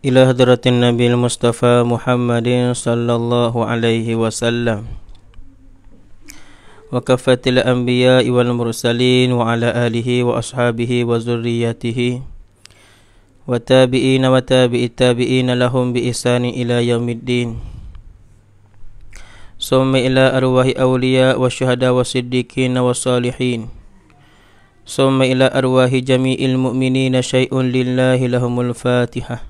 إلى هدرة النبي المصطفى محمد صلى الله عليه وسلم وكفة الأنبياء والمرسلين وعلى آله وأصحابه وذريته وتابعين وتابع التابعين لهم بإحسان إلى يوم الدين ثم إلى أرواح أولياء والشهداء والصديقين والصالحين ثم إلى أرواح جميع المؤمنين شيء لله لهم الفاتحة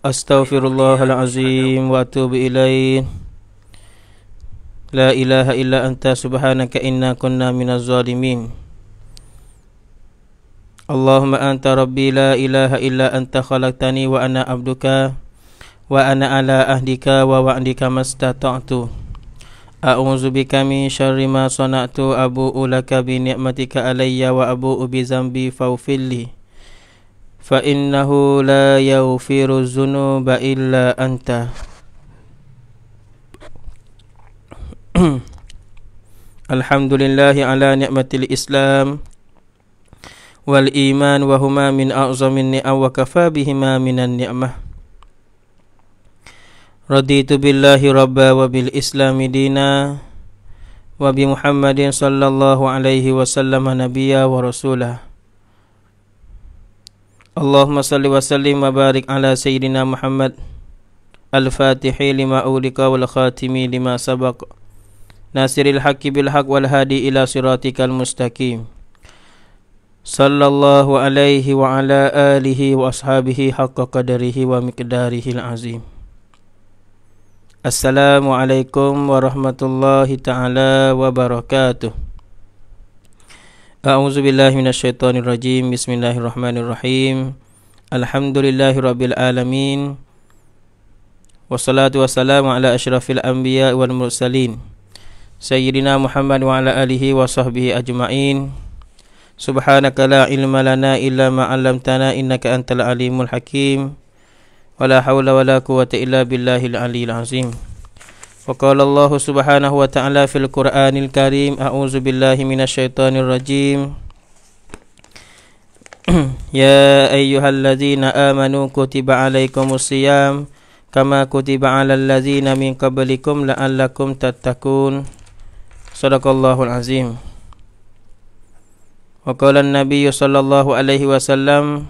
Astaghfirullahalazim wa atubu ilaih La ilaha illa anta subhanaka inna kunna minaz zalimin Allahumma anta rabbi la ilaha illa anta khalaqtani wa ana abduka wa ana ala ahdika wa wa'dika mastata'tu A'udzu bika min syarri ma sana'tu abu ulaka bi ni'matika alayya wa abu bi dhanbi fawfilli فإنه لا يغفر الذنوب إلا أنت الحمد لله على نعمة الإسلام والإيمان وهما من أعظم النعم وكفى بهما من النعمة رضيت بالله ربا وبالإسلام دينا وبمحمد صلى الله عليه وسلم نبيا ورسولا اللهم صل وسلم وبارك على سيدنا محمد الفاتح لما أولك والخاتم لما سبق ناصر الحق بالحق والهادي إلى صراطك المستقيم صلى الله عليه وعلى آله وأصحابه حق قدره ومقداره العظيم السلام عليكم ورحمة الله تعالى وبركاته A'udzu billahi minasyaitonir rajim. Bismillahirrahmanirrahim. Alhamdulillahirabbil alamin. Wassalatu wassalamu ala asyrafil anbiya wal mursalin. Sayyidina Muhammad wa ala alihi wa sahbihi ajma'in. Subhanaka la ilma lana illa ma 'allamtana innaka antal alimul hakim. Wala haula wala quwwata illa billahil aliyil azim. وقال الله سبحانه وتعالى في القرآن الكريم أعوذ بالله من الشيطان الرجيم يا أيها الذين آمنوا كتب عليكم الصيام كما كتب على الذين من قبلكم لعلكم تتقون صدق الله العظيم وقال النبي صلى الله عليه وسلم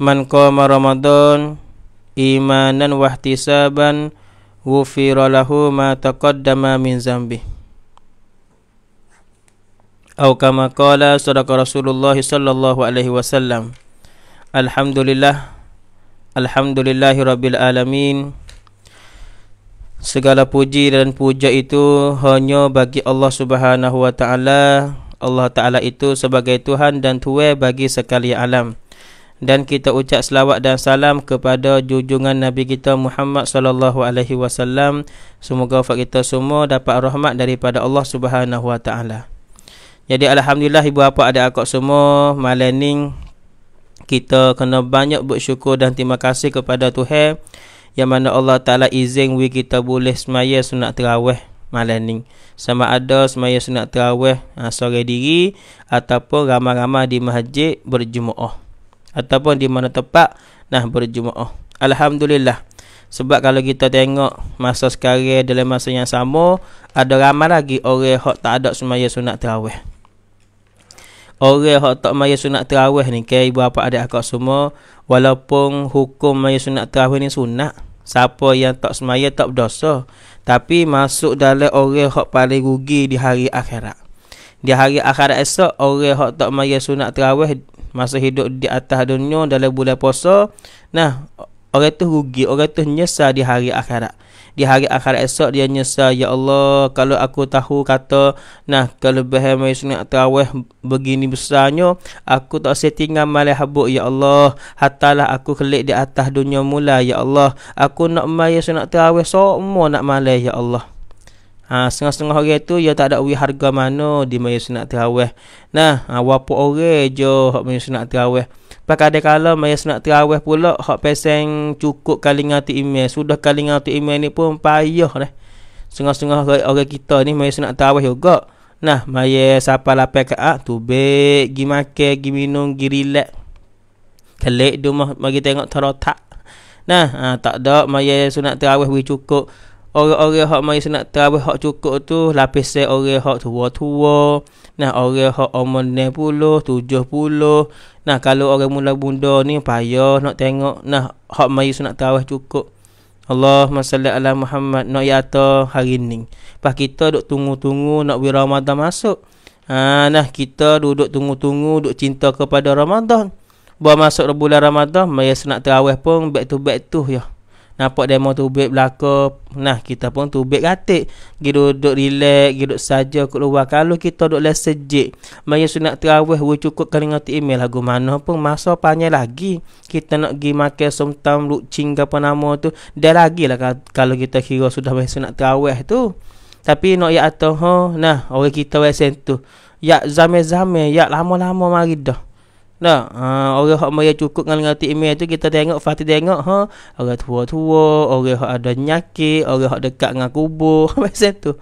من قام رمضان imanan wahtisaban wufira lahu ma taqaddama min zambi atau kama qala sadaqa rasulullah sallallahu alaihi wasallam alhamdulillah alhamdulillahi rabbil alamin segala puji dan puja itu hanya bagi Allah subhanahu wa taala Allah taala itu sebagai tuhan dan tuwe bagi sekalian alam dan kita ucap selawat dan salam kepada jujungan Nabi kita Muhammad sallallahu alaihi wasallam. Semoga wafat kita semua dapat rahmat daripada Allah Subhanahu wa taala. Jadi alhamdulillah ibu bapa ada akak semua malam ni kita kena banyak bersyukur dan terima kasih kepada Tuhan yang mana Allah Taala izin we kita boleh semaya sunat tarawih malam ni. Sama ada semaya sunat tarawih ha, sore diri ataupun ramai-ramai di masjid berjemaah ataupun di mana tempat nah berjumaah. Alhamdulillah. Sebab kalau kita tengok masa sekarang dalam masa yang sama ada ramai lagi orang hok tak ada semaya sunat tarawih. Orang hok tak maya sunat tarawih ni ke ibu bapa adik akak semua walaupun hukum maya sunat tarawih ni sunat siapa yang tak semaya tak berdosa tapi masuk dalam orang hok paling rugi di hari akhirat. Di hari akhirat esok orang hok tak maya sunat tarawih masa hidup di atas dunia dalam bulan puasa nah orang tu rugi orang tu nyesal di hari akhirat di hari akhirat esok dia nyesal ya Allah kalau aku tahu kata nah kalau bahamai sunat tarawih begini besarnya aku tak settingan malah habuk ya Allah hatalah aku kelik di atas dunia mula ya Allah aku nak mai sunat tarawih semua so, nak malah ya Allah ha, setengah-setengah orang tu ya tak ada wi harga mano di mai sunat tarawih nah ha, wapo orang jo hok mai sunat tarawih pak ada kala mai sunat tarawih pula hok peseng cukup kalinga tu email sudah kalinga tu email ni pun payah dah setengah-setengah orang kita ni mai sunat tarawih juga nah mai sapa lape ka ah, tu be gi make gi minum gi relax kelek dumah bagi tengok tarotak nah ha, tak ada mai sunat tarawih wi cukup orang-orang hak mai senak terawih hak cukup tu lapis se orang hak tua-tua nah orang hak umur 90 70 nah kalau orang mula bunda ni payah nak tengok nah hak mai senak terawih cukup Allah, salli ala Muhammad nak yata hari ni pas kita duduk tunggu-tunggu nak bila Ramadan masuk ha, nah kita duduk tunggu-tunggu duduk cinta kepada Ramadan Bawa masuk bulan Ramadan, mai senak terawih pun back to back tu ya. Nampak demo tu bib belaka. Nah, kita pun tu bib katik. Gi duduk relax, gi duduk saja kat luar. Kalau kita duduk les sejik, mai sunat tarawih wu cukup kali ngati email lagu mana pun masa panjang lagi. Kita nak gi makan somtam luk cing apa nama tu. dah lagi lah kalau kita kira sudah mai sunat tarawih tu. Tapi nak ya atoh, nah orang kita wesen tu. Ya zame-zame, ya lama-lama mari dah. Nah, ha, orang hak maya cukup dengan ngati ime tu kita tengok Fatih tengok ha, orang tua-tua, orang hak ada nyaki, orang hak dekat dengan kubur macam tu.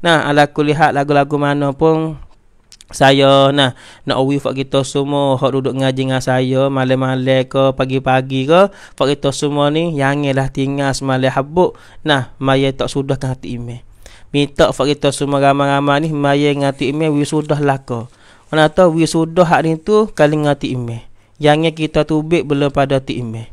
Nah, ala aku lihat lagu-lagu mana pun saya nah nak awi fak kita semua hak duduk ngaji dengan saya malam-malam ke pagi-pagi ke fak kita semua ni yang lah tinggal semalam habuk nah maya tak sudahkan hati ime. minta fak kita semua ramai-ramai ni maya ngati email wi sudahlah ke mana tahu we sudah hari tu kalinga ti ime. Yang kita tubik belum pada ti ime.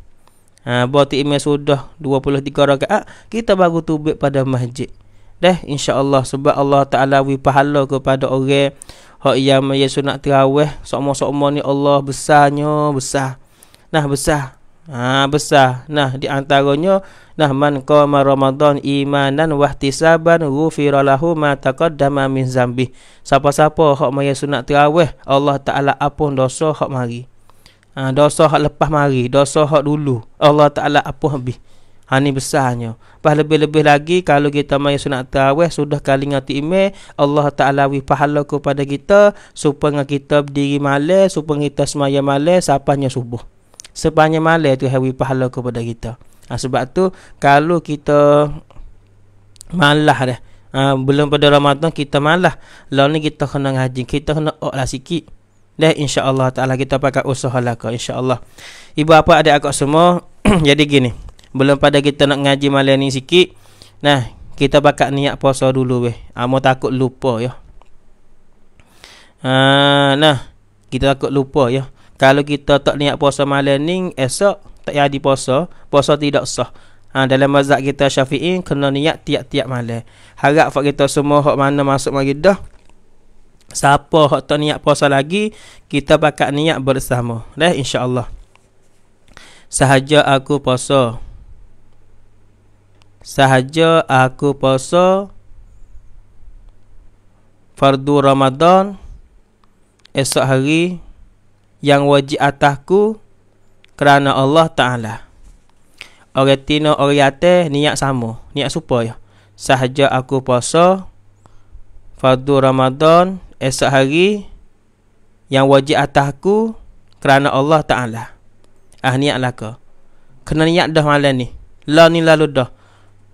Ha ba ti ime sudah 23 rakaat ah, kita baru tubik pada masjid. Dah insya-Allah sebab Allah Taala we pahala kepada orang hak yang ia sunat tarawih sama-sama ni Allah besarnya besar. Nah besar ha, besar nah di antaranya nah man qama ramadan imanan wahtisaban ghufira lahu ma taqaddama min zambi siapa-siapa hak mai sunat tarawih Allah taala apun dosa hak mari ha, dosa hak lepas mari dosa hak dulu Allah taala apun habis Ha ni besarnya. Pas lebih-lebih lagi kalau kita mai sunat tarawih sudah kali ngati ime Allah Taala wi pahala kepada kita supaya kita berdiri malas, supaya kita semaya malas sampainya subuh sepanjang malam tu hari pahala kepada kita ha, sebab tu kalau kita malah dah ha, belum pada Ramadan kita malah lalu ni kita kena ngaji kita kena ok lah sikit dah Allah. taala kita pakai usaha lah insya Allah. ibu apa ada agak semua jadi gini belum pada kita nak ngaji malam ni sikit nah kita pakai niat puasa dulu weh amo ha, takut lupa ya ha, nah kita takut lupa ya kalau kita tak niat puasa malam ni esok tak jadi puasa puasa tidak sah ha, dalam mazhab kita syafi'i kena niat tiap-tiap malam harap fak kita semua hok mana masuk lagi dah siapa hok tak niat puasa lagi kita pakat niat bersama dah insyaallah sahaja aku puasa sahaja aku puasa fardu ramadan esok hari yang wajib atasku kerana Allah Ta'ala. Orang tina orang yata niat sama. Niat supaya. Sahaja aku puasa Fardu Ramadan esok hari yang wajib atasku kerana Allah Ta'ala. Ah niat laka. Kena niat dah malam ni. La ni lalu dah.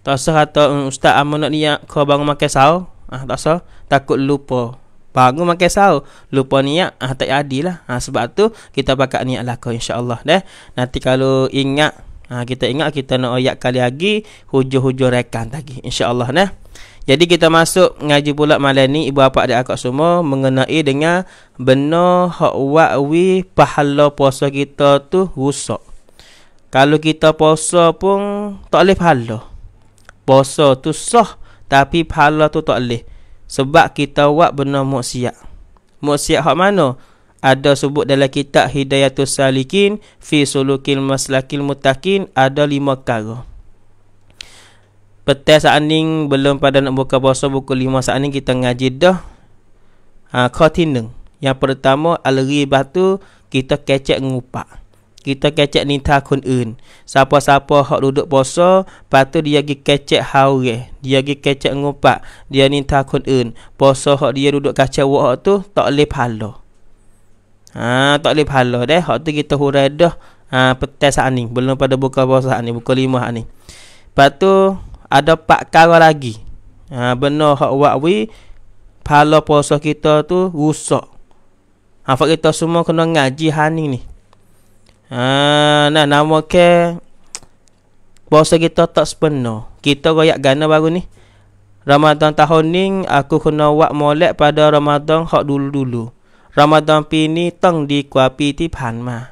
Tak usah kata hmm, ustaz amun nak niat kau bangun makan sahur. Ah, tak usah. Takut lupa. Bangun makan sahur Lupa niat ah, Tak adil lah ah, Sebab tu Kita pakai niat lah InsyaAllah deh. Nanti kalau ingat ah, Kita ingat Kita nak ayat kali lagi Hujur-hujur rekan lagi InsyaAllah deh. Jadi kita masuk Ngaji pula malam ni Ibu bapa dan akak semua Mengenai dengan Benar Hak wakwi Pahala puasa kita tu Rusak Kalau kita puasa pun Tak boleh pahala Puasa tu sah Tapi pahala tu tak boleh sebab kita buat benda maksiat. Maksiat hak mana? Ada sebut dalam kitab Hidayatul Salikin fi sulukil maslakil mutakin ada lima perkara. Petai saat ni belum pada nak buka puasa buku lima saat ni kita ngaji dah. Ha, Kau tindeng. Yang pertama, al-ribah tu kita kecek ngupak kita kecek nintah kun un. Siapa-siapa hak duduk poso, patu dia gi kecek haure, dia gi kecek ngupak, dia nintah kun un. Poso hak dia duduk kacau wak tu tak leh pahala. Ha, tak leh pahala deh. Hak tu kita hurai dah. Ha, petai saat ni. Belum pada buka puasa saat ni. Buka lima saat ni. Lepas tu, ada pak kara lagi. Ha, benar hak wakwi, pahala poso kita tu rusak. Ha, kita semua kena ngaji hani ni. Ha, nah nama ke puasa kita tak sepenuh. Kita royak gana baru ni. Ramadan tahun ni aku kena buat molek pada Ramadan hak dulu-dulu. Ramadan pi ni tang di kuapi ti pan ma.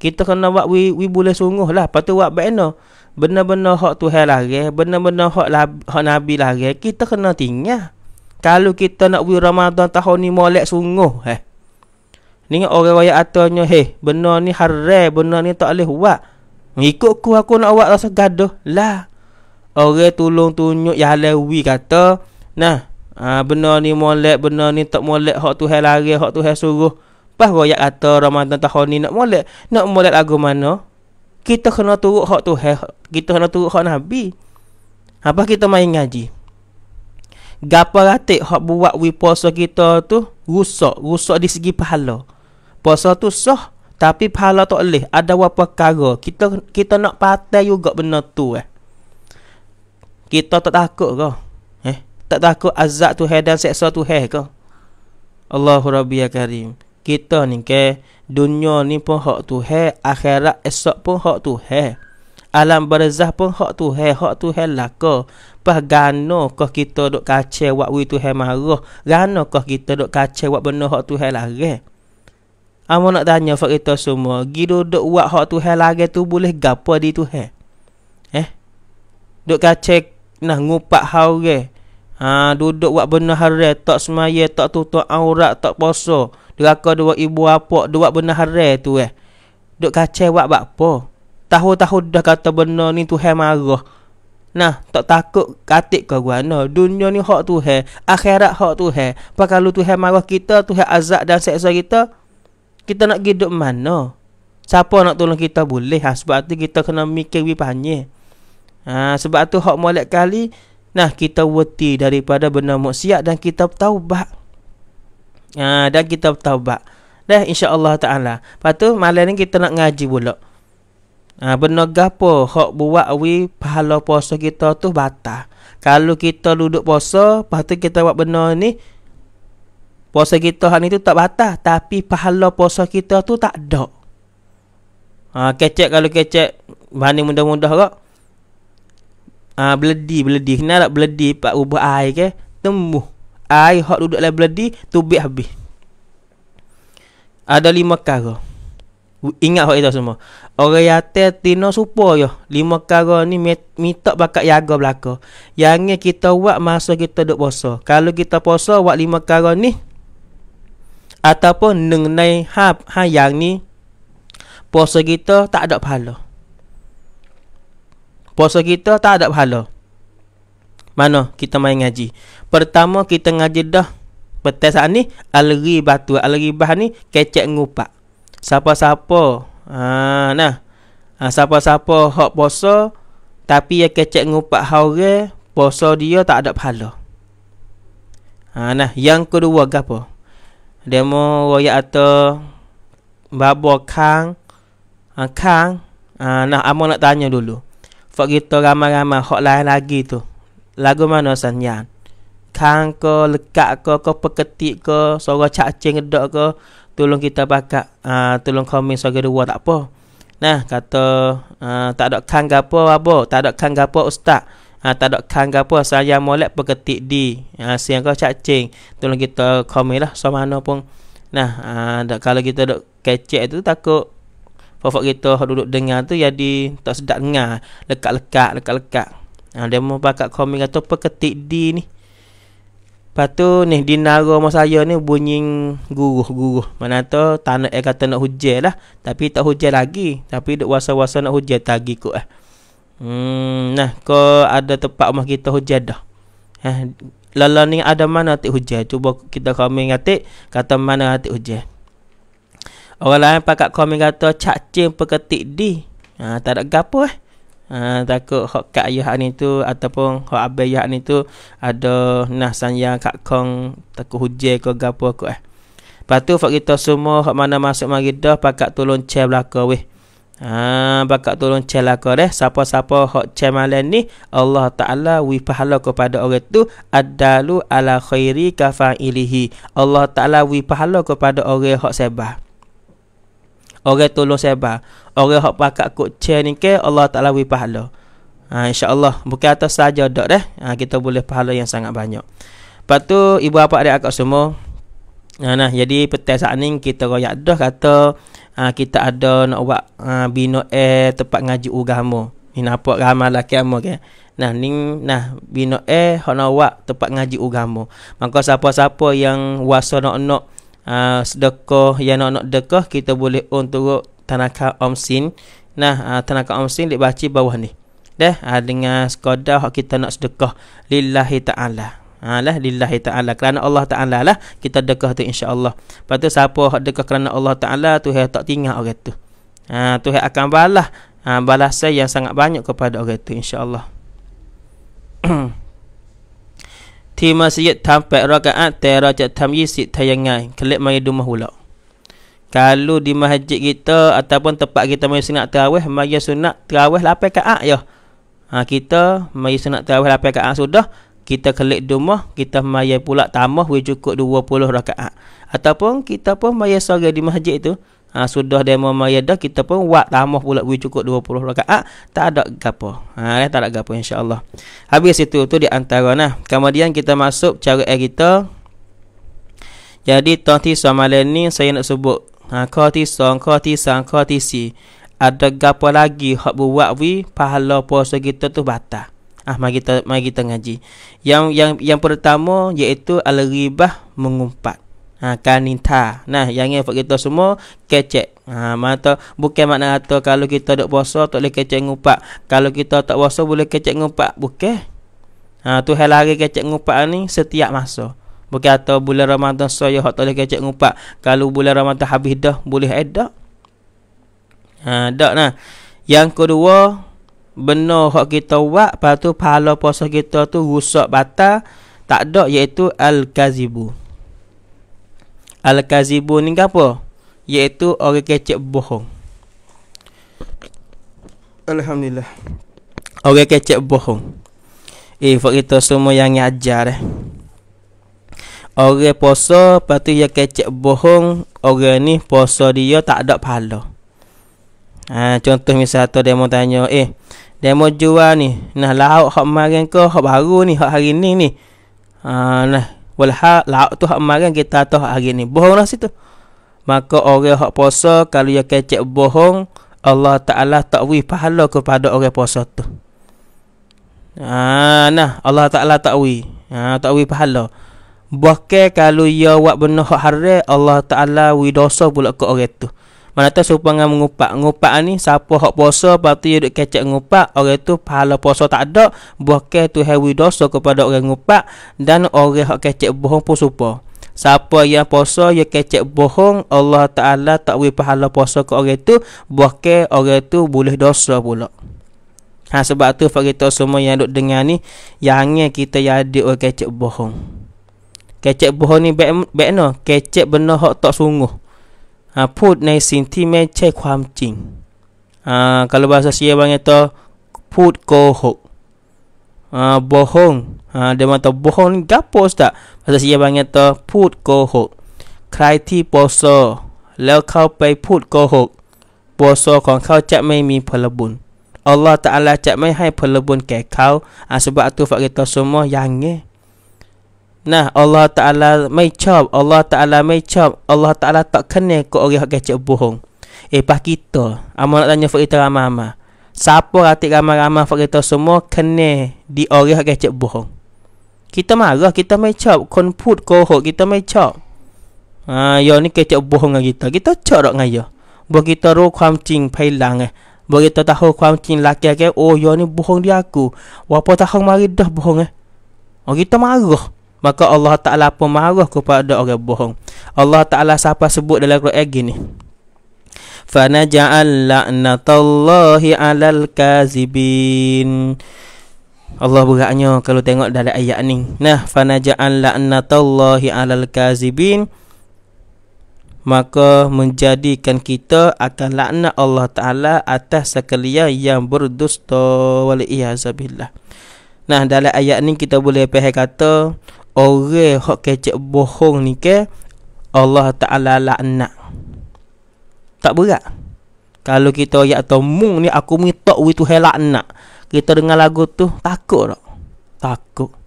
Kita kena buat wi wi boleh sungguh lah. Patu buat bena. Benar-benar hak Tuhan lagi, benar-benar hak hak Nabi lagi, kita kena tinggal. Kalau kita nak wi Ramadan tahun ni molek sungguh eh. Ni ingat orang royak atanya, "Hei, benar ni haram, benar ni tak boleh buat." Mengikut ku aku nak buat rasa gaduh lah. Orang tolong tunjuk yang lewi kata, "Nah, ah ha, benar ni molek, benar ni tak molek, hak Tuhan lari, hak Tuhan suruh." Pas royak kata Ramadan tahun ni nak molek, nak molek lagu mana? Kita kena turut hak Tuhan, kita kena turut hak Nabi. Apa kita main ngaji? Gapa ratik hak buat wi kita tu rusak, rusak di segi pahala puasa tu sah tapi pahala tak boleh ada apa perkara kita kita nak patah juga benda tu eh kita tak takut ke eh tak takut azab tu dan seksa tu hai ke Allahu rabbi ya karim kita ni ke dunia ni pun hak tu hai akhirat esok pun hak tu hai alam barzah pun hak tu hai hak tu hai lah ke pas gano ke kita dok kacau wak wi tu hai marah gano ke kita dok kacau wak benda hak tu hai lah ke eh? Amo nak tanya fak kita semua, gido dok buat hak Tuhan lagi tu boleh gapo di Tuhan? Eh? Dok kacek nah ngupak hau ge. Ha duduk buat benar hari tak semaya tak tutup aurat tak puasa. Deraka dua ibu apa dua benar hari tu eh. Dok kacek buat apa? Tahu-tahu dah kata benar ni Tuhan marah. Nah, tak takut katik ke guano, Dunia ni hak Tuhan, akhirat hak Tuhan. Pakalu Tuhan marah kita, Tuhan azab dan seksa kita, kita nak pergi duduk mana? Siapa nak tolong kita boleh ha? Sebab tu kita kena mikir lebih panjang ha, Sebab tu hak mulai kali Nah kita wati daripada benda maksiat dan kita bertaubat ha, Dan kita bertaubat Dah insya Allah Ta'ala Lepas tu malam ni kita nak ngaji pula ha, Benda gapo hak buat we pahala puasa kita tu batal Kalau kita duduk puasa Lepas tu kita buat benda ni Puasa kita hari tu tak batas Tapi pahala puasa kita tu tak ada ha, Kecek kalau kecek Banding mudah-mudah kak ha, Beledi, beledi Kenal tak beledi Pak ubah air ke Tembuh Air hot duduk dalam beledi Tubik habis Ada lima kara Ingat hak itu semua Orang yatir tina supo yo. Lima kara ni Mitak bakat jaga belaka Yang ni kita buat Masa kita duduk puasa Kalau kita puasa Buat lima kara ni ataupun neng nai ha ha yang ni puasa kita tak ada pahala. Puasa kita tak ada pahala. Mana kita main ngaji? Pertama kita ngaji dah petai saat ni alri batu alri bah ni kecek ngupak. Siapa-siapa ha nah. Ha, siapa-siapa hok puasa tapi ya kecek ngupak orang puasa dia tak ada pahala. Ha nah, yang kedua apa? demo royak atau babo kang ha, ah, kang ha, ah, nak amo nak tanya dulu fak kita ramai-ramai hot lain lagi tu lagu mana sanyan kang ko lekak ko ko peketik ko suara cacing gedak ko tolong kita pakak ha, ah, tolong komen suara dua tak apa nah kata ha, tak ada kang gapo babo tak ada kang gapo ustaz ha, tak ada kang apa saya molek peketik di ha, siang kau cacing tolong kita komen lah so mana pun nah ha, da, kalau kita dok kecek tu takut Fofok kita duduk dengar tu jadi tak sedap dengar lekat-lekat lekat-lekat ha, dia mau pakat komen kata peketik di ni Lepas tu ni di naro rumah saya ni bunyi guruh-guruh. Mana tu tanah eh, air kata nak hujan lah. Tapi tak hujan lagi. Tapi duk wasa-wasa nak hujan lagi kot Eh. Hmm, nah, ke ada tempat rumah kita hujan dah. Eh, lala ni ada mana atik hujan? Cuba kita komen kata, kata mana atik hujan. Orang lain pakat komen kata, cacing peketik di. Ha, tak ada gapo eh. Ha, takut hok kak ayah ni tu, ataupun hok abai ayah ni tu, ada nah sayang kak kong, takut hujan ke gapo aku eh. Lepas tu, kita semua hok mana masuk dah, pakak tolong cek belakang weh. Ha, bakat tolong celah deh. Siapa-siapa hok cemalan ni, Allah Ta'ala wi pahala kepada orang tu. Adalu ala khairi kafa'ilihi. Allah Ta'ala wi pahala kepada orang hok sebah. Orang tolong sebah. Orang hok pakak kok ce ni ke, Allah Ta'ala wi pahala. Ha, InsyaAllah. Bukan atas saja dok deh. Ha, kita boleh pahala yang sangat banyak. Lepas tu, ibu bapa adik akak semua. Ha, nah, jadi petai saat ni kita royak dah kata ha, kita ada nak buat ha, bina air tempat ngaji agama. Ni nampak ramai lelaki amo ke. Nah, ni nah bina air hok nak buat tempat ngaji agama. Maka siapa-siapa yang wasa nak nak ha, sedekah yang nak nak dekah kita boleh untuk tanaka omsin. Nah, ha, tanaka omsin dibaca bawah ni. Dah ha, dengan sekadar hok kita nak sedekah lillahi ta'ala ha, lah lillahi ta'ala kerana Allah ta'ala lah kita dekah tu insyaAllah lepas tu siapa dekah kerana Allah ta'ala tu yang tak tinggal orang tu ha, tu yang akan balas ha, balasan yang sangat banyak kepada orang tu insyaAllah Ti masjid tampak rakaat terajak tamyisid tayangai kelip mari dumah hulak kalau di masjid kita ataupun tempat kita mari sunat terawih mari sunat terawih lapai kaat ya ha, kita mari sunat terawih lapai kaat sudah kita kelik domah, kita maya pula tamah we cukup puluh rakaat. Ataupun kita pun maya sore di masjid itu, ha, sudah demo maya dah kita pun buat tamah pula we cukup puluh rakaat, tak ada gapo. Ha, eh, tak ada gapo insya-Allah. Habis itu tu di antara nah. Kemudian kita masuk cara air kita. Jadi tadi semalam ni saya nak sebut ha qati song qati sang qati si. Ada gapo lagi hak buat we pahala puasa kita tu batal. Ah mari kita mari kita ngaji. Yang yang yang pertama iaitu al-ribah mengumpat. Ha kaninta. Nah, yang ini kita semua kecek. Ha mata bukan makna kata kalau kita dok puasa tak boleh kecek ngupak. Kalau kita tak puasa boleh kecek ngupak. Bukan. Ha tu hal hari kecek ngupak ni setiap masa. Bukan kata bulan Ramadan saya tak boleh kecek ngupak. Kalau bulan Ramadan habis dah boleh edak. Ha nah. Yang kedua benar hak kita buat lepas tu pahala puasa kita tu rusak batal tak ada iaitu al-kazibu al-kazibu ni apa iaitu orang kecek bohong alhamdulillah orang kecek bohong eh buat kita semua yang ajar eh orang puasa lepas tu dia kecek bohong orang ni puasa dia tak ada pahala Ha, contoh misal tu demo tanya, eh, demo jual ni, nah lauk hak kemarin ke, hak baru ni, hak hari ni ni. Ha, nah, walha lauk tu hak kemarin kita tahu hak hari ni. Bohong lah situ. Maka orang hak puasa kalau dia kecek bohong, Allah Taala tak takwi pahala kepada orang puasa tu. Ha, nah, Allah Taala tak takwi. Ha, takwi pahala. Bahkan kalau dia buat benda hak haram, Allah Taala widosa pula ke orang tu. Manata supangan mengupak. Ngupak ni siapa hak puasa patu dia duk kecek ngupak, orang itu pahala poso tak ada, ke tu hawi doso kepada orang ngupak dan orang hak kecek bohong pun supa. sapu yang poso ya kecek bohong, Allah Taala tak beri pahala puasa ke orang itu tu, ke orang itu boleh doso pula. Ha sebab tu tu semua yang duduk dengar ni yang kita jadi orang kecek bohong. Kecek bohong ni baik no, kecek benar hak tak sungguh. พูดในสิ่งที่ไม่ใช่ความจริงกาลบาสเซียบางอย่างต่อพูดโกหกบ่ฮงเด dia kata bohong ni g a p ส u s t า z า a h a s a Siabang พูดโกหก ใครที่โปโซแล้วเข้าไปพูดโกหกโปโซของเขาจะไม่มีผลบุญอัลลอฮฺตะอัลลาจะไม่ให้ผลบุญแก่เขาอาสบะตุฟะกิตอสมออย่างเงี้ Nah Allah Ta'ala mencob Allah Ta'ala mencob Allah Ta'ala tak kena ke orang yang kecil bohong Eh pas kita Amal nak tanya fakta ramah-ramah Siapa hati ramah-ramah fakta semua Kena di orang yang kecil bohong Kita marah kita Kon put kohok kita mencob Ha, ya ni kecap bohong dengan kita. Kita cak dak ngaya. Buat kita roh kuam cing pailang eh. Buat kita tahu kuam cing laki ke oh ya ni bohong dia aku. Wapo tahu maridah bohong eh. Oh kita marah maka Allah Taala pun marah kepada orang bohong. Allah Taala siapa sebut dalam Quran gini. Fa naj'al la'natallahi 'alal kazibin. Allah beratnya kalau tengok dalam ayat ni. Nah, fa naj'al la'natallahi 'alal kazibin maka menjadikan kita akan laknat Allah Taala atas sekalian yang berdusta wal iyazabillah. Nah, dalam ayat ni kita boleh pahami kata orang hok kecek bohong ni ke Allah Taala laknat. Tak berat. Kalau kita ya tomu ni aku minta we helak nak. Kita dengar lagu tu takut tak? Takut.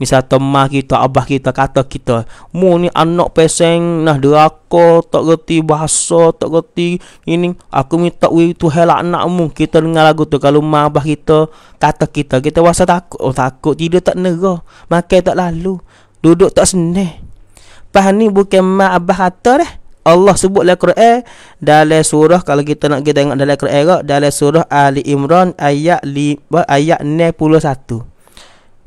Misal temah kita, abah kita, kata kita Mu ni anak peseng, nah deraka, tak reti bahasa, tak reti ini Aku minta we tu helak anak mu Kita dengar lagu tu, kalau mak abah kita kata kita Kita rasa takut, oh takut, tidur tak nerah Makan tak lalu, duduk tak seneng. Faham ni bukan mak abah kata deh Allah sebut dalam Quran dalam surah kalau kita nak kita tengok dalam Quran ke dalam surah Ali Imran ayat li, ayat 91.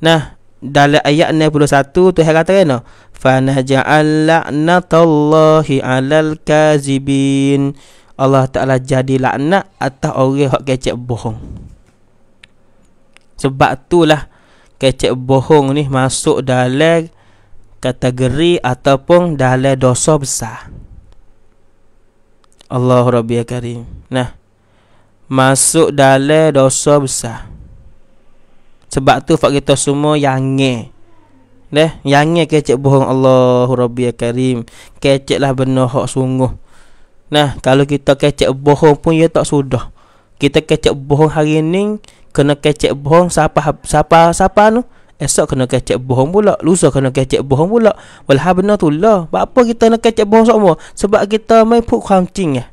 Nah, dalam ayat 61 Tuhan kata kena fanaja'al la'natallahi 'alal kazibin Allah Taala jadi laknat atas orang yang kecek bohong sebab itulah kecek bohong ni masuk dalam kategori ataupun dalam dosa besar Allah Rabbia Karim nah masuk dalam dosa besar sebab tu Fak kita semua yang Deh, yang kecek bohong Allah Rabbi ya Karim. Kecek lah benar hak sungguh. Nah, kalau kita kecek bohong pun ya tak sudah. Kita kecek bohong hari ini kena kecek bohong siapa siapa siapa nu? Esok kena kecek bohong pula, lusa kena kecek bohong pula. Walha benar tu lah. Apa kita nak kecek bohong semua? Sebab kita main put kancing ya.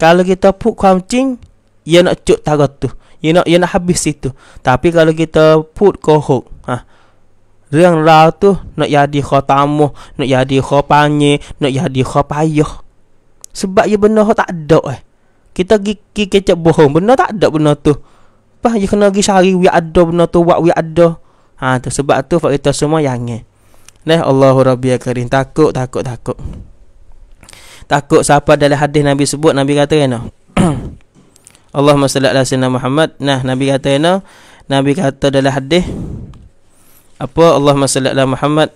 Kalau kita put kancing, ia ya nak cuk tarot tu you nak you nak habis situ tapi kalau kita put kohok, hook ha yang lau tu nak jadi kho tamu nak jadi kho nak jadi kho sebab ia ya benar ho tak ada eh kita gigi kecap bohong Benar tak ada benar tu pah ya kena gigi sari wi ada benar tu wak wi ada ha tu sebab tu kita semua yang Nah Allahu Rabbi Karim takut takut takut. Takut siapa dalam hadis Nabi sebut Nabi kata kena. Allahumma salli ala sayyidina Muhammad. Nah, Nabi kata ini. Nabi kata dalam hadis apa Allahumma salli ala Muhammad.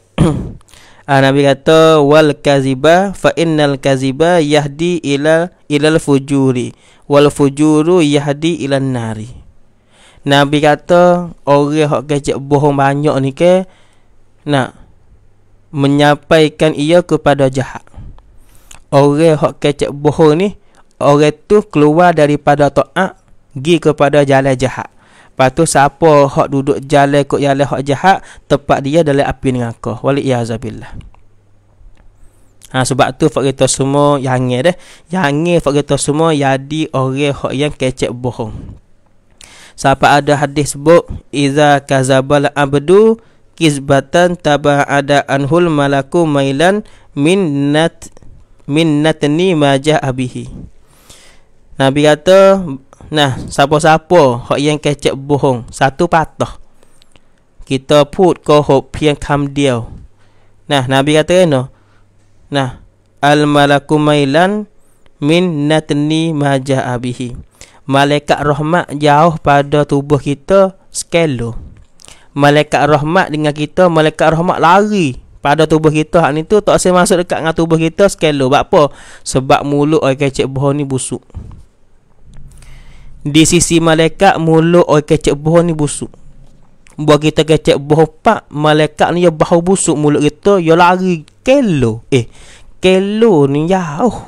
ah, Nabi kata wal kaziba fa innal kaziba yahdi ila ilal fujuri wal fujuru yahdi ilan nari. Nabi kata orang hok gajak bohong banyak ni ke nak menyampaikan ia kepada jahat. Orang hok kecek bohong ni orang tu keluar daripada taat gi kepada jalan jahat. Patu siapa hak duduk jalan kok jalan hak jahat, tempat dia dalam api neraka. Walik ya azabilah. Ha, sebab tu fak kita semua yang ngeh deh. Yang ngeh fak kita semua jadi orang hak yang kecek bohong. Siapa ada hadis sebut iza kazabal abdu kizbatan taba ada anhul malaku mailan minnat minnatni majah abihi. Nabi kata, nah, siapa-siapa hok yang kecek bohong, satu patah. Kita put ko hok pian kam dia. Nah, Nabi kata kena. Nah, al malaku mailan min natni majah abihi. Malaikat rahmat jauh pada tubuh kita sekelo. Malaikat rahmat dengan kita, malaikat rahmat lari pada tubuh kita hak ni tu tak sempat masuk dekat dengan tubuh kita sekelo. Sebab apa? Sebab mulut orang kecek bohong ni busuk. Di sisi malaikat mulut orang kecek boh ni busuk. Buat kita kecek boh pak malaikat ni ya bau busuk mulut kita ya lari kelo. Eh, kelo ni jauh.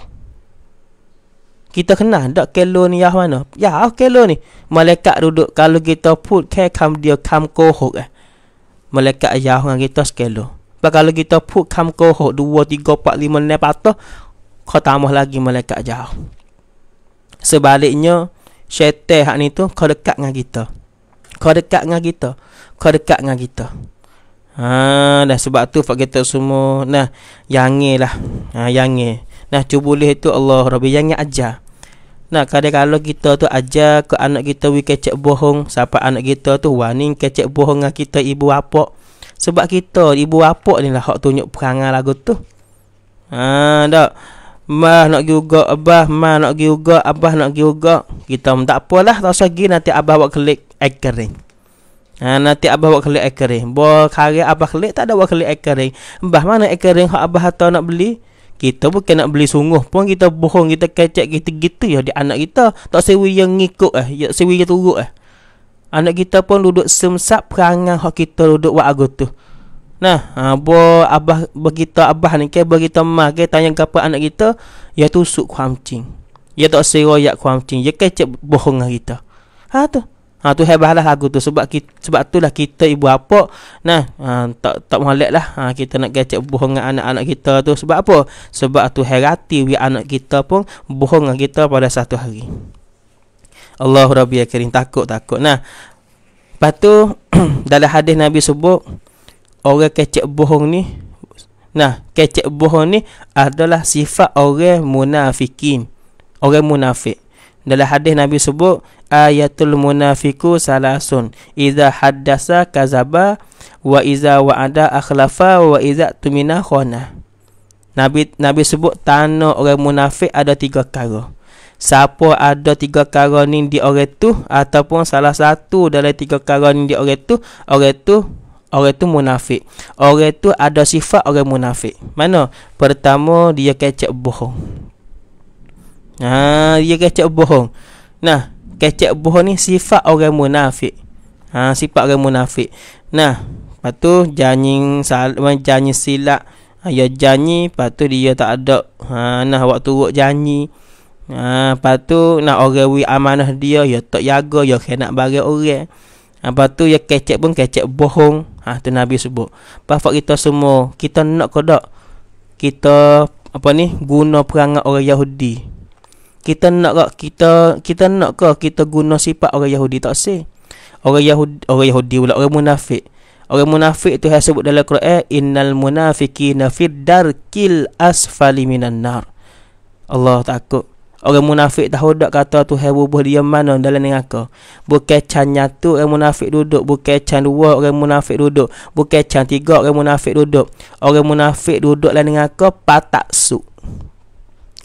Kita kenal dak kelo ni ya mana? Jauh kelo ni. Malaikat duduk kalau kita put ke kam dia kam kohok eh. Malaikat jauh dengan kita sekelo. Sebab kalau kita put kam kohok 2, 3, 4, 5, 6, 7 kau tambah lagi malaikat jauh. Sebaliknya, syaitan hak ni tu kau dekat dengan kita. Kau dekat dengan kita. Kau dekat dengan kita. Ha dah sebab tu fak kita semua nah yangilah. Ha yangil. Nah cuba boleh tu Allah Rabbi yangil ajar. Nah kadang-kadang kita tu ajar ke anak kita we kecek bohong siapa anak kita tu warning kecek bohong dengan kita ibu apa. Sebab kita ibu apa ni lah hak tunjuk perangai lagu tu. Ha dak. Mah nak juga Abah Mah nak juga Abah nak juga Kita pun tak apalah Tak usah pergi Nanti Abah buat klik Ekering ha, Nanti Abah buat klik ekering boleh hari Abah klik Tak ada buat klik ekering Abah mana ekering Yang Abah atau nak beli kita bukan nak beli sungguh pun kita bohong kita kecek kita gitu ya di anak kita tak sewi yang ikut eh ya sewi yang turut eh anak kita pun duduk semsap perangan hak kita duduk buat agu tu Nah, ha, buat abah begitu abah ni ke begitu mah ke tanya kepada anak kita, ya tusuk kuam cing. Ya tak sewa ya kucing, Ya kecik bohong kita. Ha tu. Ha tu hebahlah lagu tu sebab kita, sebab tu lah kita ibu apa. Nah, ha, tak tak molek lah. Ha, kita nak kecik bohong anak-anak kita tu sebab apa? Sebab tu herati wi anak kita pun bohong kita pada satu hari. Allah Rabbi Akhirin takut-takut Nah Lepas Dalam hadis Nabi sebut orang kecek bohong ni nah kecek bohong ni adalah sifat orang munafikin orang munafik dalam hadis Nabi sebut ayatul munafiku salasun iza haddasa kazaba wa iza wa'ada akhlafa wa iza tumina khona Nabi Nabi sebut tanda orang munafik ada tiga perkara siapa ada tiga perkara ni di orang tu ataupun salah satu dari tiga perkara ni di orang tu orang tu orang tu munafik orang tu ada sifat orang munafik mana pertama dia kecek bohong ha dia kecek bohong nah kecek bohong ni sifat orang munafik ha sifat orang munafik nah patu tu janji salah janji silap ha, dia janji patu dia tak ada ha nah waktu buat janji Ha, patu nak orang wi amanah dia, ya tak jaga, ya kena bagi orang. Ha, patu dia kecek pun kecek bohong ha, tu Nabi sebut Pasal kita semua Kita nak ke tak Kita Apa ni Guna perangat orang Yahudi Kita nak ke Kita Kita nak ke Kita guna sifat orang Yahudi Tak say Orang Yahudi Orang Yahudi pula Orang munafik Orang munafik tu yang sebut dalam Quran Innal munafiki nafid darkil asfali minan nar Allah takut Orang munafik tahu dak kata tu hai bubuh dia mana dalam neraka. Bukan can nyatu orang munafik duduk, bukan can dua orang munafik duduk, bukan can tiga orang munafik duduk. Orang munafik duduk dalam neraka patak su.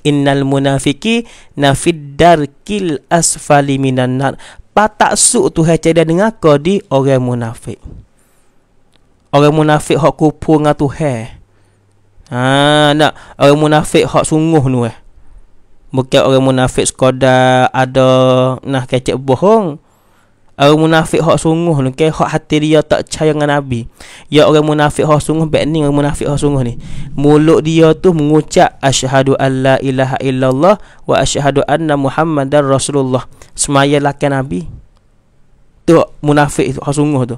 Innal munafiki nafid darkil asfali minan nar. Patak su tu hai cedah neraka di orang munafik. Orang munafik hak kupu dengan Tuhan. Ha, nak orang munafik hak sungguh nu eh. Bukan orang munafik sekadar ada nak kecek bohong. Orang munafik hak sungguh ni, okay? hak hati dia tak percaya dengan Nabi. Ya orang munafik hak sungguh, baik ni orang munafik hak sungguh ni. Mulut dia tu mengucap, Asyhadu an la ilaha illallah wa asyhadu anna muhammadan rasulullah. Semayalah ke Nabi. Tu munafik tu, hak sungguh tu.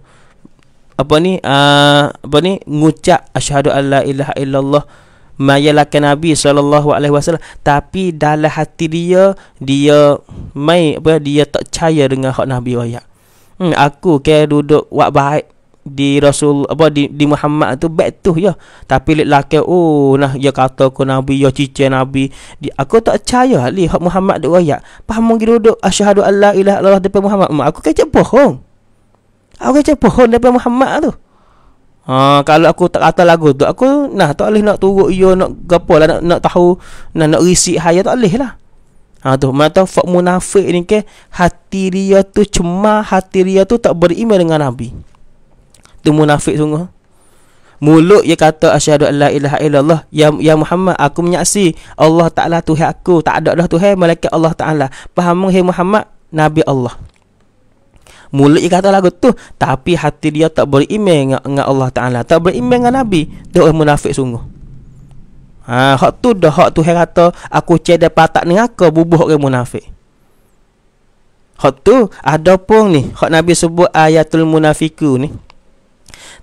Apa ni? Uh, apa ni? Mengucap Asyhadu an la ilaha illallah mayalakan Nabi sallallahu alaihi wasallam tapi dalam hati dia dia mai apa dia tak percaya dengan hak Nabi raya. Hmm, aku ke duduk wak baik di Rasul apa di, di Muhammad tu baik tu, ya. Tapi lelaki oh nah dia kata ko Nabi ya cicit Nabi. Di, aku tak percaya Ali, hak Muhammad duk raya. Paham mong duduk asyhadu alla ilaha illallah depan Muhammad. Hmm, aku kecek bohong. Aku kecek bohong depan Muhammad tu. Ha, kalau aku tak kata lagu tu aku nah tak boleh nak turut ia nak gapo lah nak, nak tahu nak nak risik haya tak boleh lah. Ha tu mata fak munafik ni ke hati dia tu cuma hati dia tu tak beriman dengan nabi. Tu munafik sungguh. Mulut dia kata asyhadu alla ilaha illallah ya ya Muhammad aku menyaksi Allah Taala Tuhan aku tak ada dah Tuhan malaikat Allah Taala. Faham hai Muhammad Nabi Allah. Mulut kata lagu tu Tapi hati dia tak beriman dengan, Allah Ta'ala Tak beriman dengan Nabi Dia orang munafik sungguh Ha, hak tu dah hak tu kata aku cedek patak ni aku bubuh orang munafik. Hak tu ada pun ni hak Nabi sebut ayatul munafiku ni.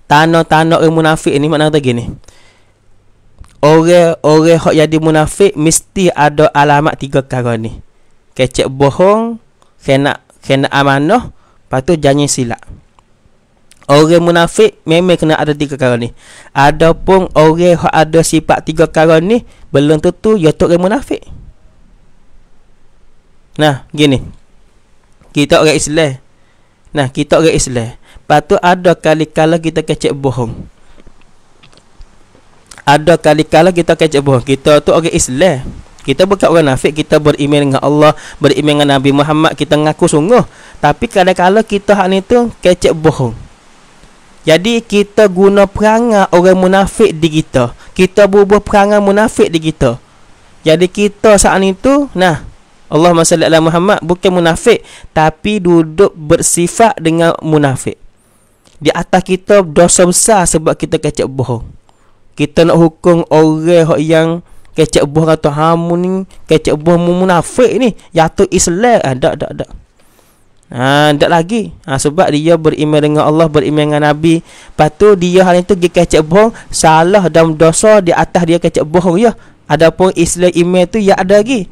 Tanda-tanda orang munafik ni makna kata gini. Orang-orang hak jadi munafik mesti ada alamat tiga perkara ni. Kecek bohong, kena kena amanah, Lepas tu jangan silap Orang munafik memang kena ada tiga kali ni Adapun orang yang ada sifat tiga kali ni Belum tentu ia tu orang munafik Nah, gini Kita orang Islam Nah, kita orang Islam Lepas tu ada kali kala kita kecek bohong Ada kali kala kita kecek bohong Kita tu orang Islam kita bukan orang nafik Kita beriman dengan Allah Beriman dengan Nabi Muhammad Kita mengaku sungguh Tapi kadang-kadang kita hak ni tu Kecek bohong jadi kita guna perangai orang munafik di kita. Kita berubah perangai munafik di kita. Jadi kita saat itu, nah, Allah SWT Muhammad bukan munafik. Tapi duduk bersifat dengan munafik. Di atas kita dosa besar sebab kita kacau bohong. Kita nak hukum orang yang... Kecek buah kata hamu ni Kecek buah mu munafik ni Jatuh Islam ha, ah, Tak, tak, tak ha, ah, Tak lagi ha, Sebab dia beriman dengan Allah Beriman dengan Nabi patu dia hari tu Dia kecek buah Salah dan dosa Di atas dia kecek buah ya. Adapun Islam iman tu Ya ada lagi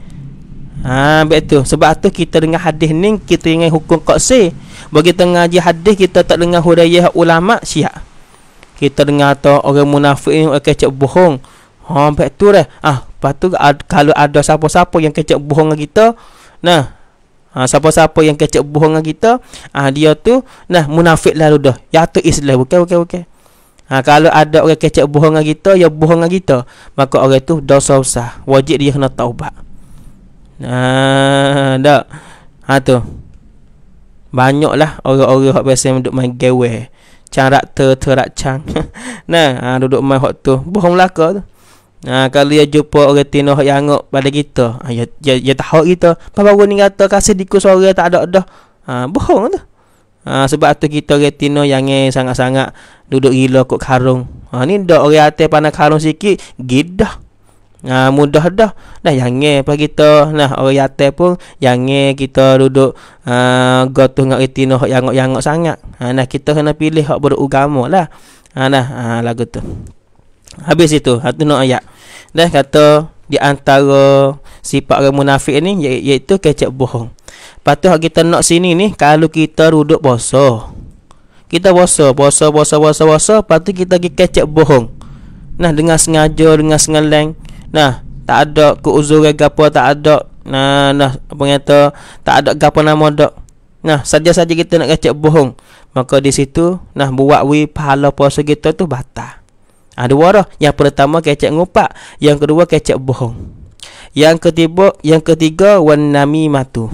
Ha betul sebab tu kita dengar hadis ni kita ingat hukum qasi. Bagi tengah je hadis kita tak dengar hudayah ulama Syiah. Kita dengar tu orang munafik ni akan cak bohong. Ha baik tu dah. Ah, lepas tu kalau ada siapa-siapa yang kecek bohong dengan kita, nah. Ha siapa-siapa yang kecek bohong dengan kita, ah dia tu nah munafik lah dah. Ya tu Islam. Okey okey okey. Ha kalau ada orang kecek bohong dengan kita, ya bohong dengan kita, maka orang tu dosa besar. Wajib dia kena taubat. Nah, dak. Ha tu. Banyaklah orang-orang hak biasa duduk main gewe. Carak ter terak cang. nah, ha, duduk main hak tu. Bohong laka tu. Ha, kalau dia jumpa orang tinoh yang anggap pada kita, ha, dia, dia, dia tahu kita. apa pun ni kata kasih dikus orang tak ada dah. Ha, bohong tu. Ha, sebab tu kita orang tinoh yang sangat-sangat duduk gila kot karung. Ha, ni dah orang hati panas karung sikit, gidah. Ha, mudah dah. Dah yang apa kita. Nah, orang hati pun yang kita duduk ha, gotuh dengan orang tinoh yang anggap sangat. Ha, nah, kita kena pilih hak beragama lah. Ha, nah, ha, lagu tu. Habis itu Satu nak ayat Dah kata Di antara Sifat orang munafik ni Iaitu kecep bohong Patut kita nak sini ni Kalau kita duduk bosoh kita bosa, bosa, bosa, bosa, bosa Lepas kita pergi kecep bohong Nah, dengan sengaja, dengan sengeleng Nah, tak ada ku keuzuran gapo tak ada Nah, nah, apa kata Tak ada gapo nama dok Nah, saja-saja kita nak kecep bohong Maka di situ, nah, buat we pahala puasa kita tu batal Ha, dua dah. Yang pertama kecek ngupak. Yang kedua kecek bohong. Yang ketiga, yang ketiga wan nami matu.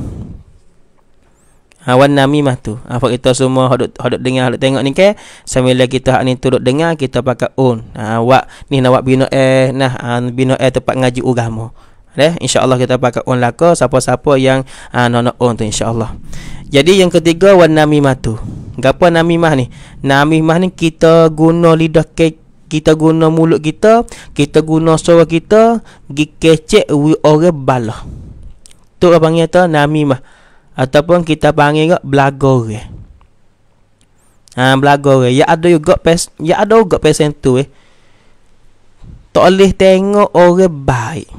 Awan ah, ha, nami matu. Ha, ah, apa kita semua hodok hodok dengar hodok tengok ni ke? Sambil kita ni turut dengar kita pakai on. Ha, awak ni nak awak bina eh nah ha, bina eh tempat ngaji agama. Eh, insyaallah kita pakai on laka siapa-siapa yang ha, nono on tu insyaallah. Jadi yang ketiga wan nami matu. Gapa nami mah ni? Nami mah ni kita guna lidah kek kita guna mulut kita, kita guna suara kita, gi kecek orang balah. Tu apa panggil tu Nami mah? Ataupun kita panggil gak belago orang. Ha belago Ya ada juga pes, ya ada juga pesen tu eh. Tak boleh tengok orang baik.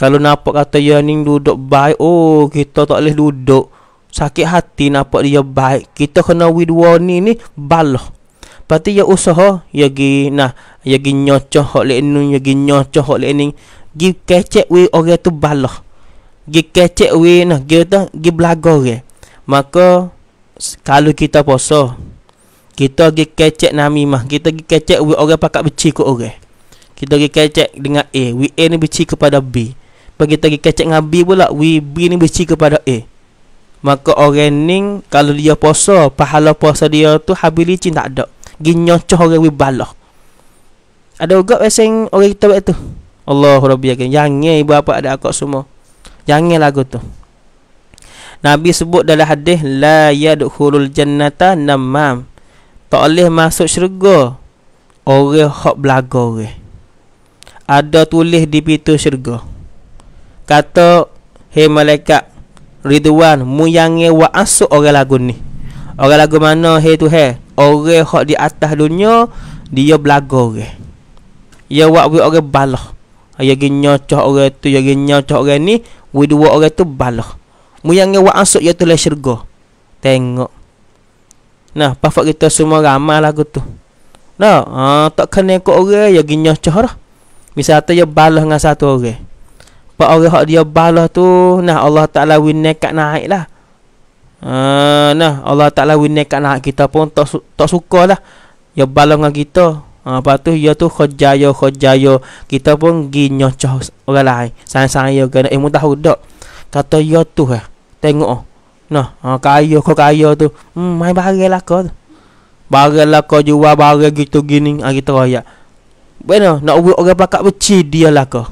Kalau nampak kata Yaning duduk baik, oh kita tak boleh duduk. Sakit hati nampak dia baik. Kita kena with warning ni, baloh. Lepas ya ia usaha Ia pergi Nah Ia pergi nyocoh Hak le ni Ia pergi nyocoh Hak lain ni Gi kecek we orang tu balah. Gi kecek we nah gi tu gi belaga orang. Maka kalau kita puasa, kita gi kecek nami mah, kita gi kecek we orang pakak beci ko orang. Kita gi kecek dengan A, we A ni beci kepada B. Bagi kita gi kecek dengan B pula, we B ni beci kepada A. Maka orang ning kalau dia puasa, pahala puasa dia tu habili cinta tak ginyocoh orang wi balah. Ada juga pasang orang kita buat tu. Allahu rabbi yakin. Jangan ibu apa ada akak semua. Jangan lagu tu. Nabi sebut dalam hadis la yadkhulul jannata namam. Tak boleh masuk syurga orang hak belaga orang. Ada tulis di pintu syurga. Kata, "Hei malaikat Ridwan, mu yang wa asuk orang lagu ni." Orang lagu mana Hey to hey Orang hok di atas dunia Dia belaga orang Dia buat with orang balah Dia pergi nyocok orang tu Dia pergi nyocok orang ni With dua orang tu balah Mu yang buat asuk Dia tu lah syurga Tengok Nah, pafak kita semua ramai lagu tu Nah, ha, tak kena ikut orang Dia pergi nyocok lah Misalnya dia balah dengan satu orang Pak orang hak dia balah tu Nah, Allah Ta'ala winnekat naik lah uh, nah Allah Taala winai kat anak kita pun tak tak sukalah. Ya balong dengan kita. Ha uh, patu ya tu khajaya khajaya kita pun gi nyocoh orang lain. Sayang-sayang ya kena ilmu eh, tahu dak. Kata ya tu eh. Tengok oh. Nah, ha, kaya kau kaya tu. Hmm, mai barelah kau tu. Barelah kau jual barang gitu gini, ha, kita royak. Bueno, nak buat orang pakak beci dia lah kau.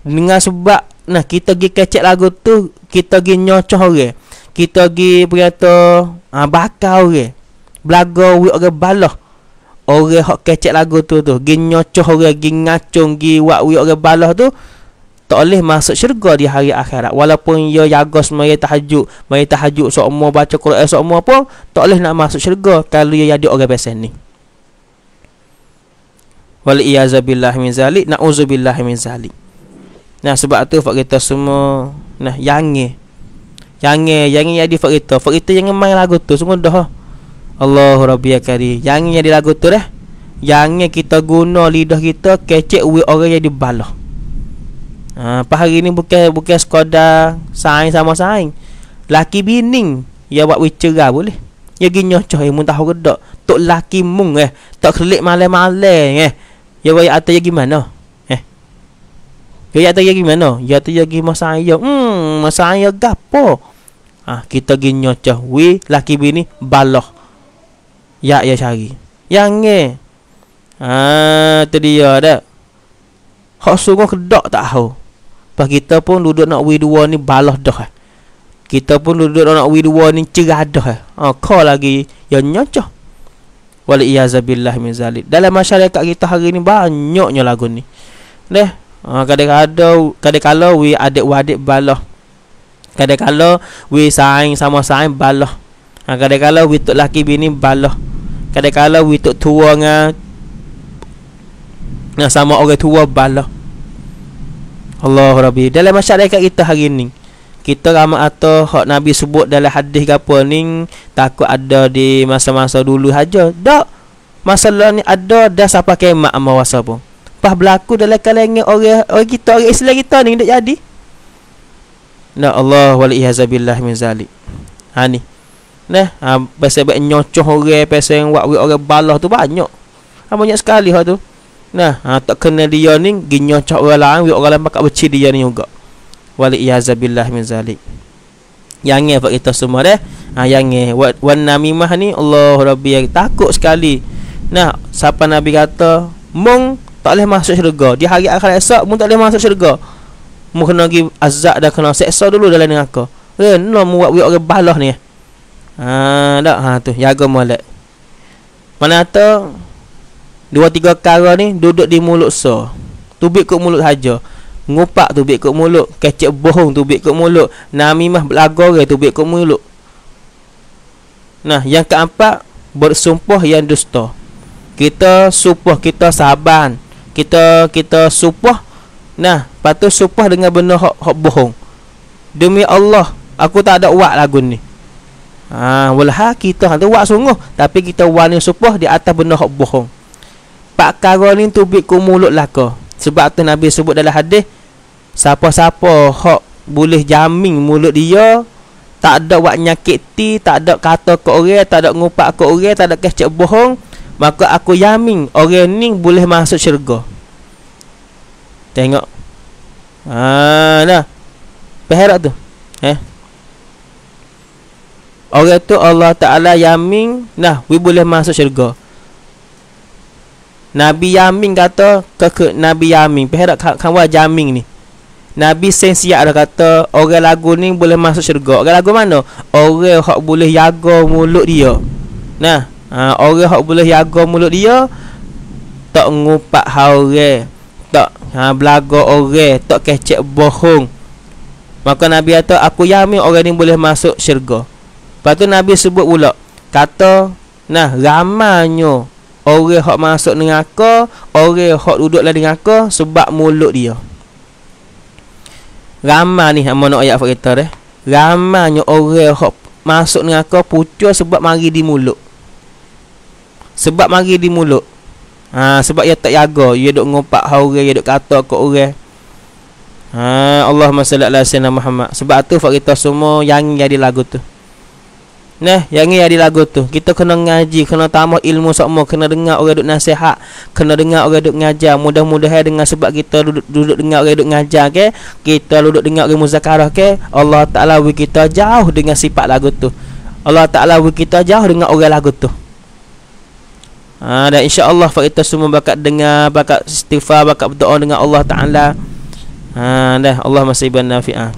Dengan sebab nah kita gi kecek lagu tu, kita gi nyocoh orang kita pergi berata ha, bakar orang belaga wi orang balah orang hok kecek lagu tu tu gi nyocoh orang gi ngacung gi wak wi orang balah tu tak boleh masuk syurga di hari akhirat walaupun ia ya jaga semaya tahajud mai tahajud semua baca Quran eh, semua pun tak boleh nak masuk syurga kalau yo ya jadi orang pesan ni wal iyaza billahi min zalik nauzubillahi min zalik nah sebab tu fak kita semua nah yangih Jangan Jangan jadi fakta Fakta jangan main lagu tu Semua dah Allah Rabbi Akari ya Jangan jadi lagu tu dah Jangan kita guna lidah kita Kecek with orang yang balah ha, Pada hari ni bukan Bukan sekadar Sain sama saing. Laki bining Ya buat wicera boleh Ya gini nyocoh Ya muntah redak Tok laki mung eh Tok kelik malam-malam eh Ya buat atas ya gimana Ya ya tadi gimana? Ya tadi lagi masa saya. Hmm, masa saya gapo? Ah, kita gi nyocah wi laki bini balok. Ya ya cari. Yang ni. Ah, ha, tadi ya ada. Hak sungguh kedok tak tahu. Pak kita pun duduk nak wi dua ni baloh dah. Kita pun duduk nak wi dua ni cerah dah. Ah, ha, kau lagi yang nyocah. Wali iazabilah min Dalam masyarakat kita hari ni banyaknya lagu ni. Deh, kadang-kadang ah, kadang-kala we adik wadik balah. Kadang-kala we saing sama saing balah. Ha ah, kadang-kala we tok laki bini balah. Kadang-kala we tok tua dengan nah, sama orang tua balah. Allahu Rabbi. Dalam masyarakat kita hari ini kita ramai atau hak Nabi sebut dalam hadis gapo ni takut ada di masa-masa dulu saja. Tak. Masalah ni ada dah siapa kemak mawasa pun lepas berlaku dalam kalangan orang orang kita orang Islam kita ni tak jadi. Na Allah wal ihazabilah min zalik. Ha ni. Nah, ha, pasal buat nyocoh orang, pasal yang buat orang balah tu banyak. Ha, banyak sekali ha tu. Nah, ha, tak kena dia ni ginyocoh orang lain, orang lain pakak beci dia ni juga. Wal ihazabilah min zalik. Yang ni kita semua deh. Ha, yang ni wan namimah ni Allah Rabbi yang takut sekali. Nah, siapa nabi kata mung tak boleh masuk syurga dia hari akhirat esok pun tak boleh masuk syurga mu kena pergi azab dah kena seksa dulu dalam neraka ya, eh no mu buat orang balah ni ha tak ha tu jaga molek mana tu dua tiga kara ni duduk di mulut so tubik kok mulut saja ngupak tubik kok mulut kecek bohong tubik kok mulut namimah belaga ke tubik kok mulut nah yang keempat bersumpah yang dusta kita sumpah kita saban kita kita supah nah patut supah dengan benda hok hok bohong demi Allah aku tak ada uat lagu ni ha walah kita hantu uat sungguh tapi kita wani supah di atas benda hok bohong pak karo ni tubik ku mulut laka sebab tu nabi sebut dalam hadis siapa-siapa hok boleh jamin mulut dia tak ada wak nyakiti, tak ada kata ke orang tak ada ngupak ke orang tak ada kecek bohong maka aku yamin orang ni boleh masuk syurga. Tengok. Ha nah. Perhatik tu. Eh. Orang tu Allah Taala yamin nah we boleh masuk syurga. Nabi Yamin kata ke Nabi Yamin. Perhatik kan wa Yamin ni. Nabi Sensiak dah kata orang lagu ni boleh masuk syurga. Orang lagu mana? Orang hak boleh jaga mulut dia. Nah, ha, orang hak boleh jaga mulut dia tak ngupak hal tak ha, belaga orang tak kecek bohong maka nabi kata aku yamin orang ni boleh masuk syurga lepas tu nabi sebut pula kata nah ramanya orang hak masuk dengan aku orang hak duduklah dengan aku sebab mulut dia ramai ni amon ayat fakta deh ramanya orang hak masuk dengan aku pucu sebab mari di mulut sebab mari di mulut ha, Sebab ia tak jaga Ia duk ngopak hal orang Ia duk kata ke orang ha, Allahumma salat ala sayyidina Muhammad Sebab tu Fak kita semua Yang ia di lagu tu Nah, yang ni ada lagu tu. Kita kena ngaji, kena tambah ilmu semua, kena dengar orang duk nasihat, kena dengar orang duk ngajar. Mudah-mudahan dengan sebab kita duduk, duduk dengar orang duk ngajar ke, kita duduk dengar orang muzakarah ke, Allah Taala bagi kita jauh dengan sifat lagu tu. Allah Taala bagi kita jauh dengan orang lagu tu ha, dan insyaallah kita semua bakat dengar bakat istighfar bakat berdoa dengan Allah taala ha dah Allah masih ibn nafi'ah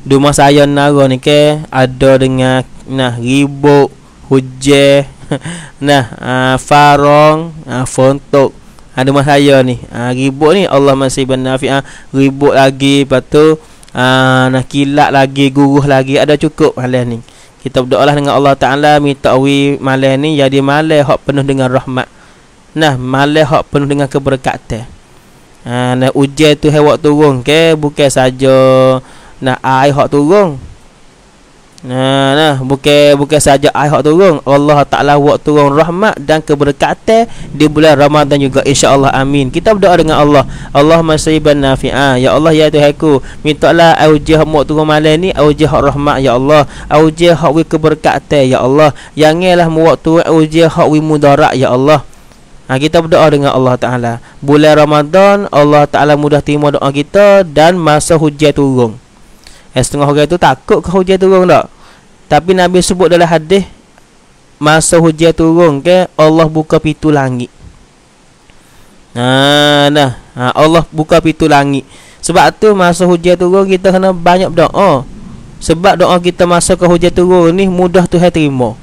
Duma saya naro ni ke ada dengan nah ribu hujah nah uh, farong uh, fontok ada ha, mas saya ni uh, ribu ni Allah masih ibn nafi'ah ribu lagi patu uh, nah kilat lagi guruh lagi ada cukup hal ni kita berdoalah dengan Allah Taala minta awi malam ni jadi Malai hak penuh dengan rahmat. Nah, Malai hak penuh dengan keberkatan. Ha, nah ujian tu hewak turun ke okay? bukan saja nah air hak turun Nah, nah, bukan bukan saja ayat turun. Allah Taala buat turun rahmat dan keberkatan di bulan Ramadan juga insya-Allah. Amin. Kita berdoa dengan Allah. Allahumma sayyiban nafi'ah. Ya Allah ya Tuhanku, mintaklah aujah mu turun malam ni aujah rahmat ya Allah. Aujah hak we keberkatan ya Allah. Janganlah mu waktu aujah hak we mudarat ya Allah. Ha, kita berdoa dengan Allah Taala. Bulan Ramadan Allah Taala mudah terima doa kita dan masa hujah turun. Yang eh, setengah orang itu takut ke hujan turun tak? Tapi Nabi sebut dalam hadis masa hujan turun ke Allah buka pintu langit. Ha nah, ha, Allah buka pintu langit. Sebab tu masa hujan turun kita kena banyak doa. Sebab doa kita masa ke hujan turun ni mudah Tuhan terima.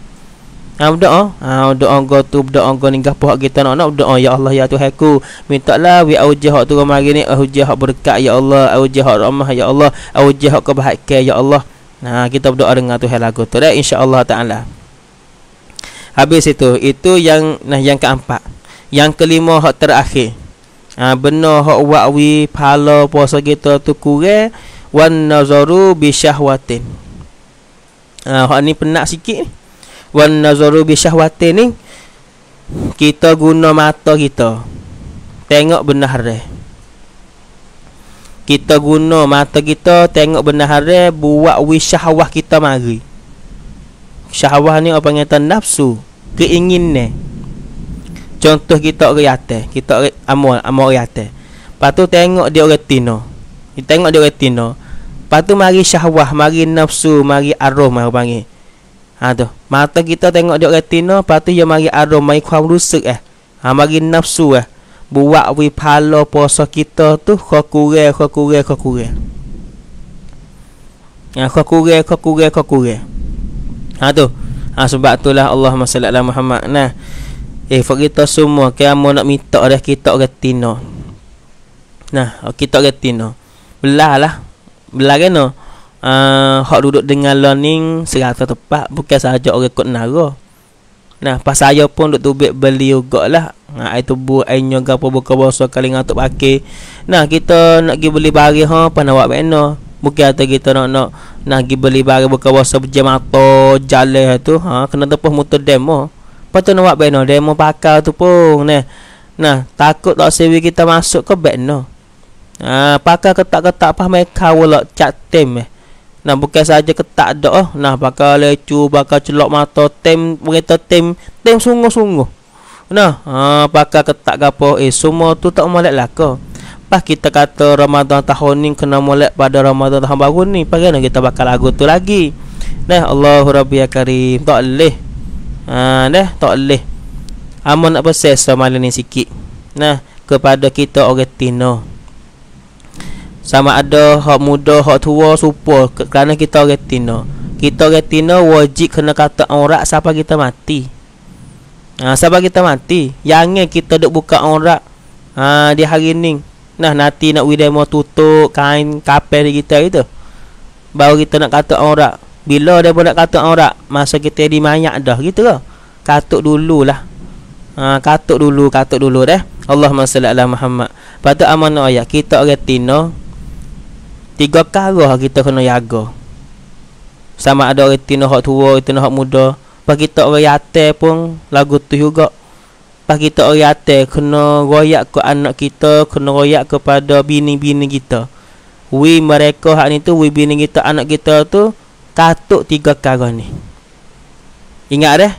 Ha berdoa. Ha berdoa go tu berdoa go ninggah puak kita nak nak berdoa ya Allah ya Tuhan ku. Mintaklah wi aujah hak turun mari ni aujah hak berkat ya Allah, aujah hak rahmah ya Allah, aujah hak kebahagiaan ya Allah. Nah ha, kita berdoa dengan Tuhan lagu tu dah insya-Allah taala. Habis itu, itu yang nah yang keempat. Yang kelima hak terakhir. Ha, ah, benar hak wi pahala puasa kita tu kurang wan nazaru bi syahwatin. Ha, hak ni penat sikit ni wan nazaru bi syahwati ni kita guna mata kita tengok benda haram kita guna mata kita tengok benda haram buat wis syahwah kita mari syahwah ni apa ngata nafsu keinginan contoh kita orang yatim kita amal amal orang yatim lepas tu tengok dia orang tino kita tengok dia orang tino lepas tu mari syahwah mari nafsu mari arum apa panggil Ha tu. Mata kita tengok dekat retina, lepas tu dia mari arum mai kuam rusuk eh. Ha mari nafsu eh. Buat wi pala puasa kita tu kau kurang, kau kurang, kau kurang. Ya, kau kurang, kau kurang, kau kurang. Ha tu. Ha sebab itulah Allah Subhanahu ala Muhammad. Nah. Eh, fok kita semua kamu nak minta dah kita retina. Nah, kita retina. Belah lah. kena. No? uh, hak duduk dengan learning serasa tepat bukan sahaja orang kot nara nah pas saya pun duk tubik beli juga lah nah itu buat ai nyoga apa buka bahasa kali tu pakai nah kita nak pergi beli bari ha apa nak buat benda bukan atau kita nak nak nak pergi beli bari buka bahasa jemato jalan lah tu ha kena tepuh motor demo apa tu nak buat benda demo pakai tu pun nah nah takut tak sewi kita masuk ke benda Ah, pakai ketak-ketak pas mai kawalak cat tim eh. Nah bukan saja ketak dok oh. Nah bakal lecu bakal celok mata tem berita tem tem sungguh-sungguh. Nah, ha ah, bakal ketak gapo eh semua tu tak molek lah ke. Pas kita kata Ramadan tahun ni kena molek pada Ramadan tahun baru ni, pagi nak kita bakal lagu tu lagi. Nah, Allahu Rabbi ya Karim, tak leh. Ha deh, tak leh. Amun nak berses malam ni sikit. Nah, kepada kita orang Tino sama ada hak muda hak tua supo kerana kita retina kita retina wajib kena kata aurat sampai kita mati ha, sampai kita mati yang kita duk buka aurat ha, di hari ni nah nanti nak widai mau tutup kain kape kita itu baru kita nak kata aurat bila dia pun nak kata aurat masa kita di mayat dah gitu ke katuk dululah ha, katuk dulu katuk dulu deh Allahumma salli ala Muhammad Pada amanah ayat Kita orang Tiga karah kita kena jaga Sama ada reti nak tua, reti nak muda Pas kita orang yate pun lagu tu juga Pas kita orang yate kena royak ke anak kita Kena royak kepada bini-bini kita Wi mereka hak ni tu, wi bini kita, anak kita tu Katuk tiga karah ni Ingat deh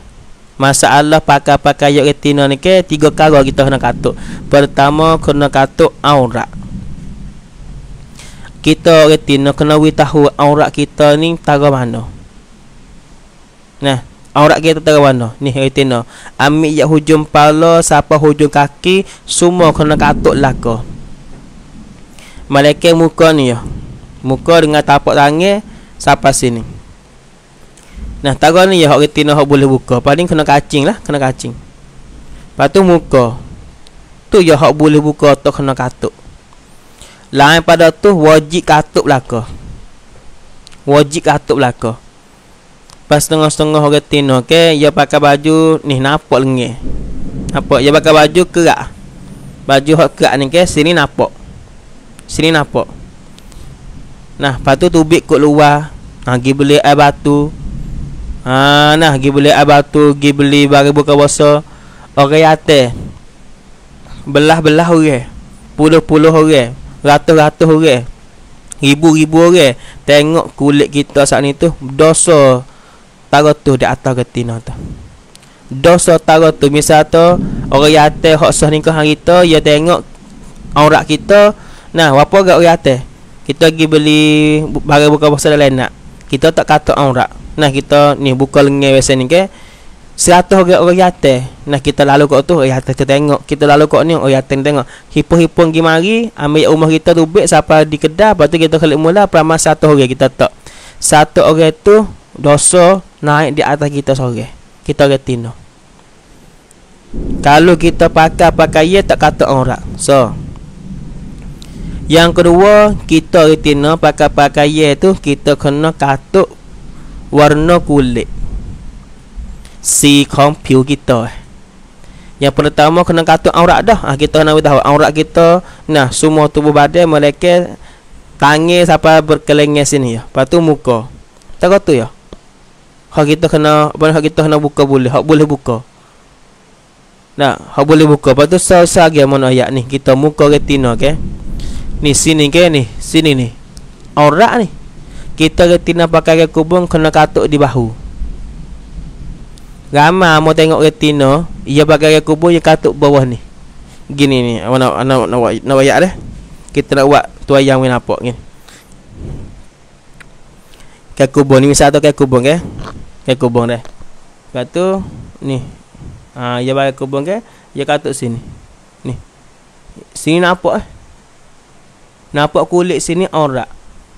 Masalah pakai-pakai yang retina ni ke Tiga karah kita kena katuk Pertama kena katuk aurat kita reti nak kena we tahu aurat kita ni tara mana. Nah, aurat kita tara mana? Ni reti no. Ambil yak hujung pala, siapa hujung kaki, semua kena katuk laka. Malaikat muka ni ya. Muka dengan tapak tangan siapa sini. Nah, tara ni ya hok reti no hok boleh buka. Paling kena kacing lah, kena kacing. Lepas muka. Tu ya hok boleh buka atau kena katuk. Lain pada tu wajib katup laka. Wajib katup laka. Pas tengah tengah orang tino ke, okay? pakai baju ni nampak lengih. Apa? Ia pakai baju kerak. Baju hot kerak ni ke, sini nampak. Sini nampak. Nah, lepas tu tubik kat luar. Ha, pergi beli air batu. Ha, nah, pergi beli air batu. Pergi beli barang buka puasa. Orang yate. Belah-belah orang. Puluh-puluh orang ratus-ratus orang ribu-ribu orang tengok kulit kita saat ni tu dosa taruh tu di atas ketina tu dosa taruh tu misal tu orang yate hak sah nikah hari tu dia tengok aurat kita nah apa gak orang yate kita pergi beli barang buka puasa dan lain nak kita tak kata aurat nah kita ni buka lengan biasa ni ke okay? 100 orang orang yate nah kita lalu kok tu orang yate kita tengok kita lalu kok ni orang yate tengok hipo-hipo pergi mari ambil rumah kita rubik siapa di kedai lepas tu kita kelik mula perama satu orang kita tak satu orang tu dosa naik di atas kita sore kita retino kalau kita pakai pakaian tak kata orang so yang kedua kita retino pakai pakaian tu kita kena katuk warna kulit si komputer kita yang pertama kena katuk aurat dah ah, kita nak tahu aurat kita nah semua tubuh badan mereka tangis sampai berkelengis sini ya patu muka tak tu ya hak kita kena ban hak kita kena buka boleh hak boleh buka nah hak boleh buka patu sel sel lagi mana ayat ni kita muka retina okay? ni sini ke ni sini ni aurat ni kita retina pakai kubung kena katuk di bahu Ramai mau tengok retina Ia bagai kubur yang katuk bawah ni Gini ni Apa nak nak nak nak nak bayar dah Kita nak buat tu ayam ni nampak ni Kekubur ni misal tu kekubur ke Kekubur dah Lepas tu Ni ha, Ia bagai kubur ke Ia katuk sini Ni Sini nampak eh Nampak kulit sini orang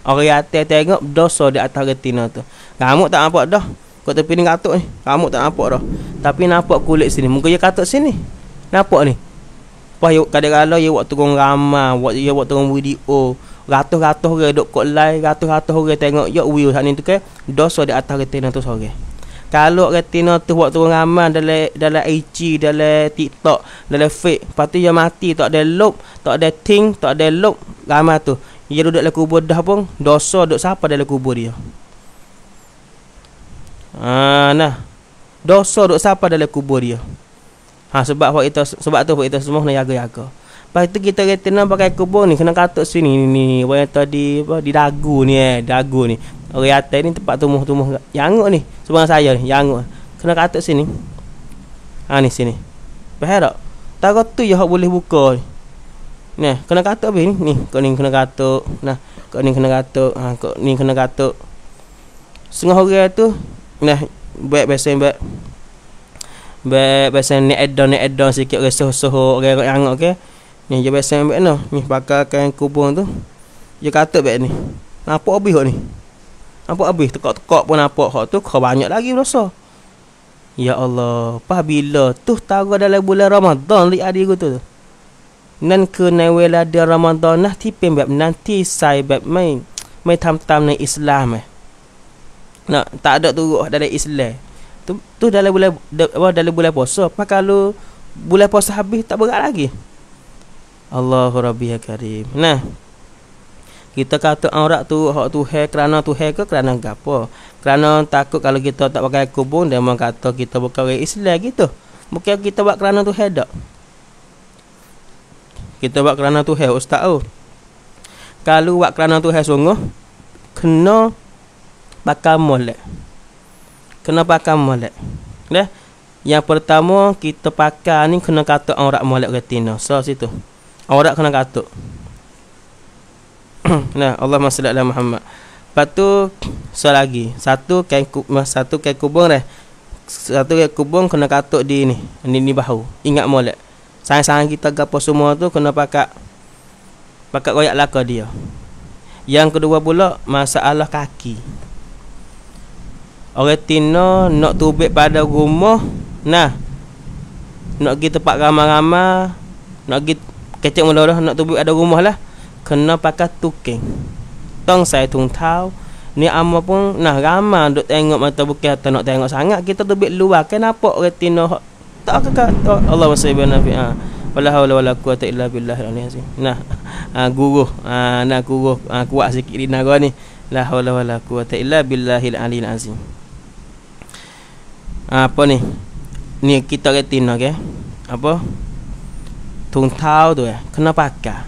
Orang yang tengok dosa di atas retina tu Kamu tak nampak dah kau tepi ni katuk ni Kamu tak nampak dah Tapi nampak kulit sini Muka dia katuk sini Nampak ni Lepas kadang-kadang dia buat turun ramah Buat dia buat turun video Ratus-ratus orang duduk kot lain Ratus-ratus orang tengok Yuk wiu saat ni tu kan Dosa di atas retina tu sore Kalau retina tu buat turun ramah Dalam dalam IG Dalam TikTok Dalam fake Lepas tu dia mati Tak ada loop Tak ada ting Tak ada loop Ramah tu Dia duduk dalam kubur dah pun Dosa duduk siapa dalam kubur dia Ha nah. Dosa duk siapa dalam kubur dia. Ha sebab buat itu sebab tu buat itu semua nak jaga-jaga. Lepas tu kita nak pakai kubur ni kena katuk sini ni ni yang tadi apa di dagu ni eh dagu ni. Orang atas ni tempat tumbuh-tumbuh yanguk ni. Sebab saya ni yanguk. Kena katuk sini. Ha ni sini. Faham tak? Tak tu yang boleh buka ni. Nah, eh, kena katuk habis ni. Ni, kau ni kena katuk. Nah, kau ni kena katuk. Ha, kau ni kena katuk. Setengah orang tu nah buat biasa buat buat biasa ni add down ni add down sikit orang soh-soh orang yang okey ni je biasa buat noh ni pakai kain kubung tu dia kata buat ni nampak habis hok ni nampak habis tekak-tekak pun nampak hok tu kau banyak lagi berasa ya Allah pa bila tu tara dalam bulan ramadhan li adik tu nan ke naiwela di ramadhan, nah tipin bab nanti sai bab main main tam-tam ni Islam eh nak tak ada tu dalam Islam tu tu dalam bulan apa dalam bulan puasa maka kalau bulan puasa habis tak berat lagi Allahu rabbi ya nah kita kata aurat tu hak tu hai kerana tu hai ke kerana gapo kerana takut kalau kita tak pakai kubung dia memang kata kita bukan orang Islam gitu mungkin kita buat kerana tu hai dak kita buat kerana tu hai ustaz oh. kalau buat kerana tu hai sungguh kena bakal molek kena pakai molek ya yang pertama kita pakai ni kena kata aurat molek retina so situ aurat kena kata nah Allah masya Muhammad Lepas tu so lagi satu kain satu kain kubung dah satu kain kubung kena katuk di ni ni, ni bahu ingat molek sangat-sangat kita gapo semua tu kena pakai pakai koyak laka dia yang kedua pula masalah kaki orang tina nak tubik pada rumah nah nak pergi tempat ramai-ramai nak pergi kecek mula-mula nak tubik ada rumah lah kena pakai tuking Tung saya tung tahu ni ama pun nah ramai duk tengok mata bukit atau nak tengok sangat kita tubik luar kenapa orang tina tak kakak tak Allah wasallam nabi ha wala wala quwata illa billah nah ha, ah, guru ha, ah, nah guru ha, kuat sikit di negara ni la haula wala quwata illa billahil aliyil azim apa ni ni kita retina ke apa tung tau tu eh kena pakai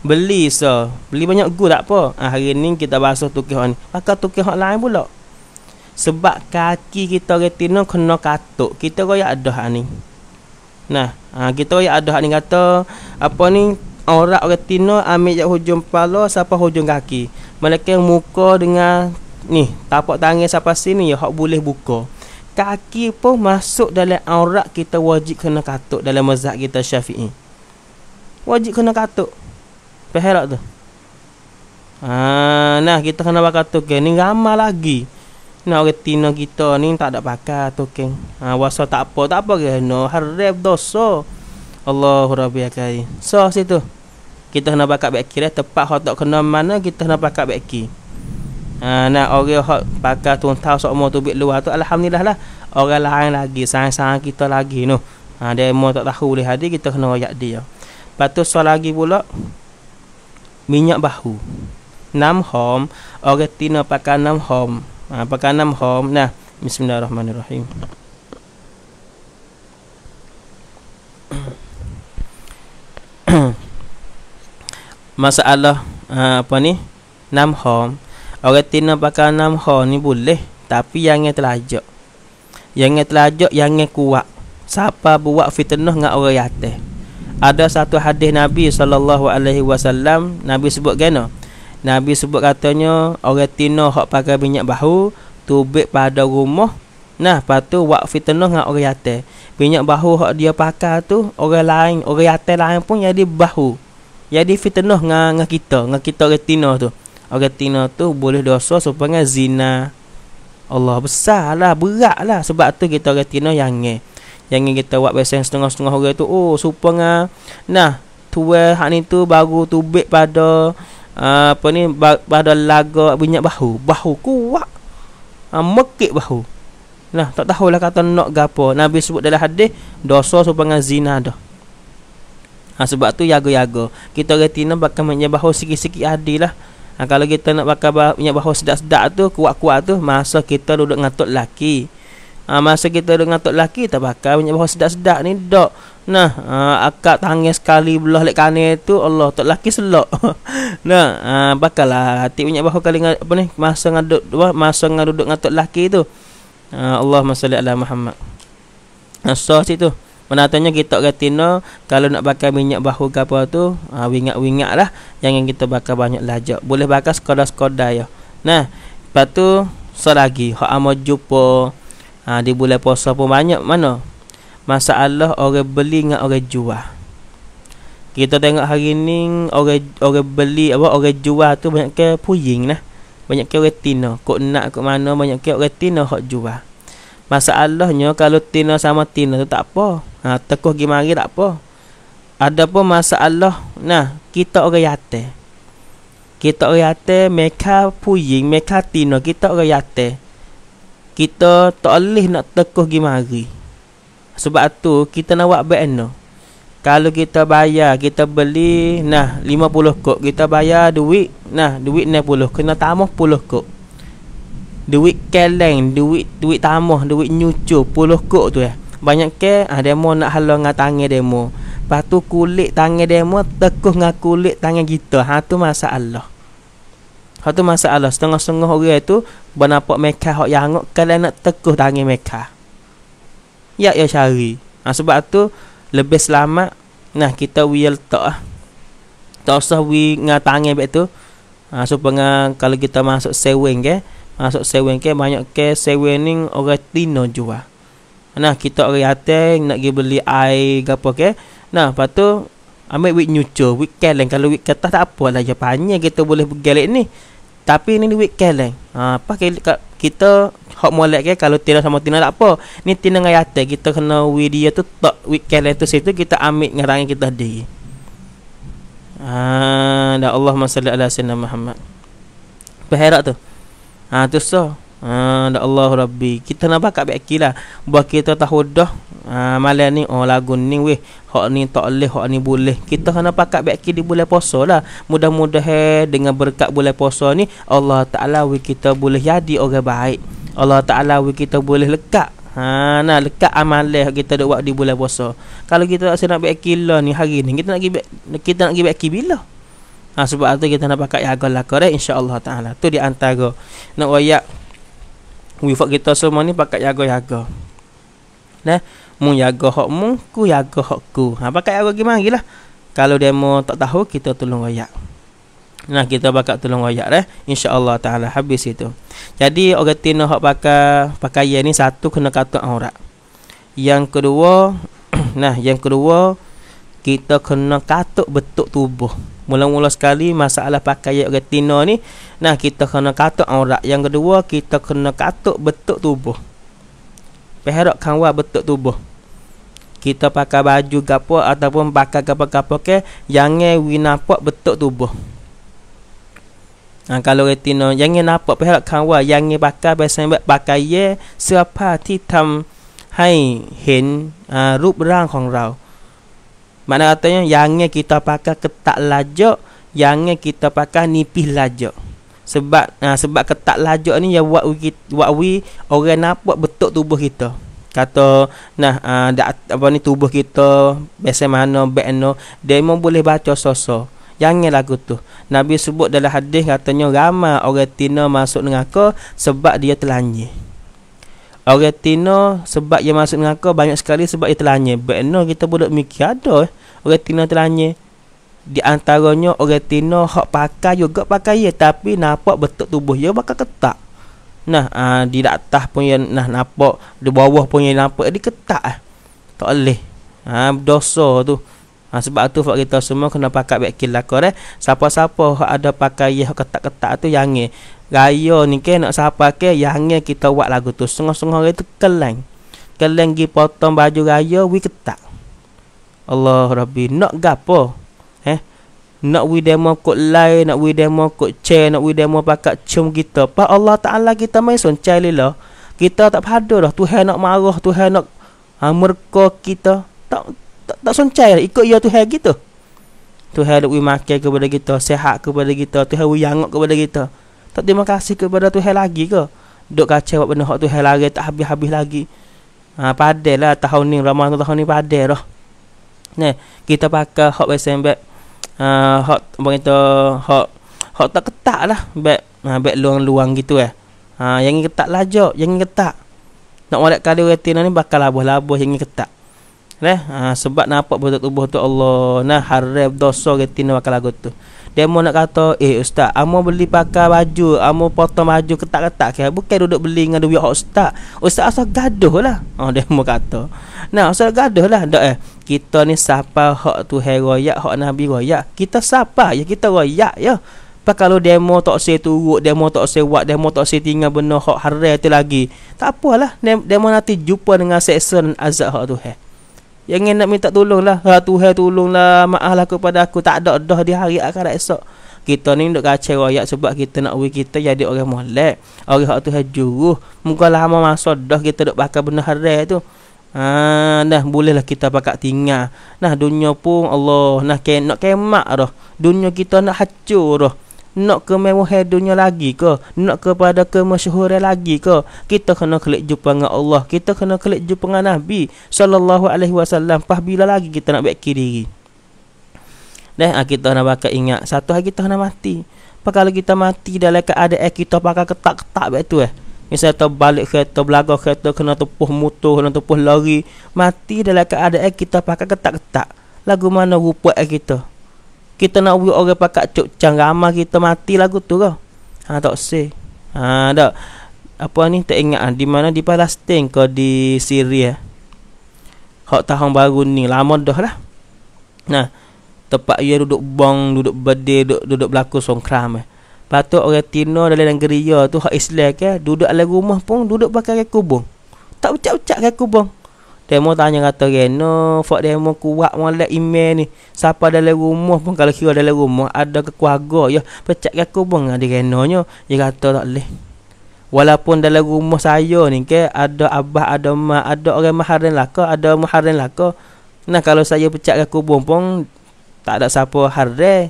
beli so beli banyak gu tak apa ah, hari ni kita basuh tukih hok ni pakai tukih hok lain pula sebab kaki kita retina kena katuk kita kaya adah ni nah ah, kita kaya adah ni kata apa ni orang retina ambil jak hujung kepala siapa hujung kaki mereka muka dengan ni tapak tangan siapa sini ya hok boleh buka kaki pun masuk dalam aurat kita wajib kena katuk dalam mazhab kita syafi'i wajib kena katuk faham tak tu ha, nah kita kena pakai token ni ramah lagi nak orang tina kita ni tak ada pakai token ha, wasa tak apa tak apa ke no harif dosa Allahu Rabbi Akari so situ kita kena pakai back kiri tepat hotok kena mana kita kena pakai back ha, nak orang hak pakai tuntau sok mau bit luar tu alhamdulillah lah orang lain lagi sayang-sayang kita lagi noh ha, dia mau tak tahu boleh hadi kita kena royak dia patut soal lagi pula minyak bahu nam hom orang tina pakai nam hom ha, pakai nam hom nah bismillahirrahmanirrahim masalah uh, apa ni nam home Orang tina pakai enam ha ni boleh Tapi yang yang telajak Yang yang telajak, yang yang kuat Siapa buat fitnah dengan orang yatih Ada satu hadis Nabi SAW Nabi sebut gana Nabi sebut katanya Orang tina hak pakai minyak bahu Tubik pada rumah Nah, lepas tu buat fitnah dengan orang yatih Minyak bahu hak dia pakai tu Orang lain, orang yatih lain pun jadi bahu Jadi fitnah dengan, dengan kita Dengan kita orang tina tu orang tina tu boleh dosa supaya zina Allah besar lah berat lah sebab tu kita orang tina yang ni yang ni kita buat biasanya setengah-setengah orang tu oh supaya nah tuwe hak ni tu baru tubik pada uh, apa ni pada laga minyak bahu bahu kuat uh, mekik bahu nah tak tahulah kata nak gapo nabi sebut dalam hadis dosa supaya zina dah Ha, sebab tu jaga-jaga. Kita retina bakal menyebabkan sikit-sikit adil lah ha, kalau kita nak pakai bah- minyak bahu sedap-sedap tu kuat-kuat tu masa kita duduk ngatuk laki ha, masa kita duduk ngatuk laki tak pakai minyak bahawa sedap-sedap ni dok nah ha, akak tangis sekali belah lek kane tu Allah tok laki selok nah ha, bakalah hati minyak bahu kali ngat, apa ni masa ngaduk masa ngaduk ngatuk laki tu ha, Allah masya Allah Muhammad asal situ Menatanya kita katina kalau nak bakar minyak bahu ke apa tu, ha, wingat-wingat lah. Jangan kita bakar banyak lajak. Boleh bakar skoda-skoda ya. Nah, lepas tu, lagi. Hak amat jumpa ha, di bulan puasa pun banyak mana. Masalah orang beli dengan orang jual. Kita tengok hari ni orang orang beli apa orang jual tu banyak ke puying lah. Banyak ke orang tina, kok nak kok mana banyak ke orang tina hak jual. Masalahnya kalau tina sama tina tu tak apa ha, Tekuh pergi mari tak apa Ada pun masalah Nah Kita orang yate Kita orang yate Mereka puying Mereka tino Kita orang yate Kita tak boleh nak tekuh pergi mari Sebab tu Kita nak buat baik no. Kalau kita bayar Kita beli Nah 50 kok Kita bayar duit Nah duit 60 Kena tambah 10 kok duit keleng, duit duit tamah, duit nyucu, puluh kok tu ya. Eh. Banyak ke ah, Demo nak halau dengan tangan demo Lepas tu kulit tangan demo Tekuh dengan kulit tangan kita Ha tu masalah Ha tu masalah Setengah-setengah orang itu Bernampak mereka Hak yang hangat Kalian nak tekuh tangan mereka Ya ya cari ha, Sebab tu Lebih selamat Nah kita will tak ah. Tak usah we Nga tangan Bek tu ha, Supaya Kalau kita masuk Sewing ke Masuk sewing ke Banyak ke sewening Orang tino jual Nah, kita orang atas nak pergi beli air ke apa ke. Nah, lepas tu ambil duit nyucu, duit kaleng. Kalau duit kertas tak apa lah, jepangnya kita boleh bergelek ni. Tapi ni duit kaleng. Ha, apa ke, kita hot molek ke kalau tina sama tina tak apa. Ni tina dengan atas kita kena wi dia tu tak duit kaleng tu situ kita ambil ngarang kita di. Ha, dah Allah salli ala sayyidina Muhammad. Berherak tu. Ha, tu so. Ha dah Allah Rabbi. Kita nak bakat baik lah. Buat kita tahu dah. Ha malam ni oh lagu ni weh. Hak ni tak boleh, hak ni boleh. Kita kena pakat baik di bulan puasa lah. Mudah-mudahan dengan berkat bulan puasa ni Allah Taala we kita boleh jadi orang baik. Allah Taala we kita boleh lekat. Ha nah lekat amalan kita dok buat di bulan puasa. Kalau kita tak nak baik lah ni hari ni, kita nak gi kita nak gi baik bila? Ha, sebab tu kita nak pakai yang agak lakar eh, InsyaAllah ta'ala Tu di antara Nak wayak Wifat kita semua ni pakai jaga-jaga. Nah, mu jaga hak mu, ku jaga hak ku. Ha pakat jaga gimana lah. Kalau demo tak tahu kita tolong royak. Nah, kita bakat tolong royak dah. Eh? Insya-Allah taala habis itu. Jadi orang tino hak pakai pakaian ni satu kena katuk aurat. Yang kedua, nah yang kedua kita kena katuk betuk tubuh. Mula-mula sekali masalah pakaian orang tina ni Nah kita kena katuk aurat Yang kedua kita kena katuk betuk tubuh Perak kawal betuk tubuh Kita pakai baju gapo ataupun pakai gapo-gapo ke Jangan we nampak betuk tubuh nah, Kalau retina jangan nampak perak kawal Jangan pakai biasanya pakai ye Serapa titam Hai hen uh, rup rang kong mana katanya yang kita pakai ketak lajak, yang kita pakai nipis lajak. Sebab ha, sebab ketak lajak ni yang buat wi, buat wi orang nampak betuk tubuh kita. Kata nah ha, dak, apa ni tubuh kita biasa mana bekno, dia mau boleh baca soso. Yang lagu tu Nabi sebut dalam hadis katanya Ramai orang tina masuk dengan aku Sebab dia telanjir Orang Tino sebab dia masuk dengan kau banyak sekali sebab dia telanya. But no, kita boleh mikir ada eh. orang Tino telanya. Di antaranya orang Tino hak pakai juga pakai ya tapi nampak betul tubuh dia bakal ketak. Nah, uh, di atas pun yang nah nampak, di bawah pun yang nampak dia ketak ah. Tak boleh. Ha ah, dosa tu. Ha, sebab tu fak kita semua kena pakai bekil lakor eh. Siapa-siapa ada pakai ya ketak-ketak tu yang ni. Gaya, ni ke nak siapa ke Yang kita buat lagu tu Sengah-sengah itu keleng Keleng pergi potong baju gaya, We ketak Allah Rabbi Nak gapo Eh nak we demo kot lay, nak we demo kot che, nak we demo pakat cium kita. Pa Allah Ta'ala kita mai son chai lila. Kita tak pada dah. Tuhan nak marah, Tuhan nak ha, kita. Tak tak, tak son chai lah. Ikut ya Tuhan kita. Tuhan nak we makan kepada kita, sehat kepada kita. Tuhan we yangok kepada kita. Tak terima kasih kepada Tuhan lagi ke? Duk kacau buat benda hak Tuhan lari tak habis-habis lagi. Ha, padahlah tahun ni, Ramadan tahun ni padah dah. Nah, kita pakai hak besen bet. Uh, hak apa kita hak hak tak ketak lah bet. Ha, bet luang-luang gitu eh. Ha, yang ni ketat lah yang ni ketat. Nak molek kali retina ni bakal labuh-labuh yang ni ketat. Nah, ha, sebab nampak betul tubuh tu Allah. Nah, haram dosa retina bakal lagu tu. Demo nak kata Eh ustaz Amo ah, beli pakai baju Amo ah, potong baju ketak-ketak kaya. Bukan duduk beli dengan duit orang ustaz Ustaz asal gaduh lah oh, Demo kata Nah asal gaduh lah Tak eh Kita ni siapa hak tu hai royak Hak nabi royak Kita siapa ya Kita royak ya Pak kalau demo tak saya turut Demo tak saya buat Demo tak saya tinggal benar Hak harai tu lagi Tak apalah Demo nanti jumpa dengan seksa azab hak tu hai yang ingin nak minta tolong lah Ha Tuhan tolong lah Maaf lah kepada aku Tak ada dah di hari akhirat esok Kita ni duk kacau rakyat Sebab kita nak wui kita jadi orang molek Orang hak Tuhan juruh Muka lama lah masa dah kita duk pakai benda hari tu Ha, nah bolehlah kita pakai tinggal. Nah dunia pun Allah nah ke nak kemak dah. Dunia kita nak hancur dah nak ke mewahai dunia lagi ke nak kepada kemasyhuran lagi ke kita kena kelik jumpa dengan Allah kita kena kelik jumpa dengan Nabi sallallahu alaihi wasallam Pah bila lagi kita nak baik diri dah ah, kita nak bakal ingat satu hari kita nak mati apa kalau kita mati dalam keadaan eh, kita pakai ketak-ketak baik eh Misalnya terbalik kereta, belaga kereta, kena tepuh motor, kena tepuh lari Mati dalam keadaan eh, kita pakai ketak-ketak Lagu mana rupa eh kita kita nak buat orang pakat cuk cang ramah kita mati lagu tu ke ha tak se ha dak apa ni tak ingat lah. di mana di Palestin ke di Syria hak tahun baru ni lama dah lah nah tempat dia duduk bong duduk bede duduk duduk berlaku songkram eh. patut orang Tino dalam negeri ya tu hak Islam ke duduk dalam rumah pun duduk pakai kubung tak ucap-ucap kubung Demo tanya kata Reno Fak demo kuat Malak email ni Siapa dalam rumah pun Kalau kira dalam rumah Ada kekuaga ya Pecat ke aku pun Di Reno nya Dia kata tak boleh Walaupun dalam rumah saya ni ke Ada abah Ada mak Ada orang maharin laka Ada maharin laka Nah kalau saya pecat ke aku pun Tak ada siapa harin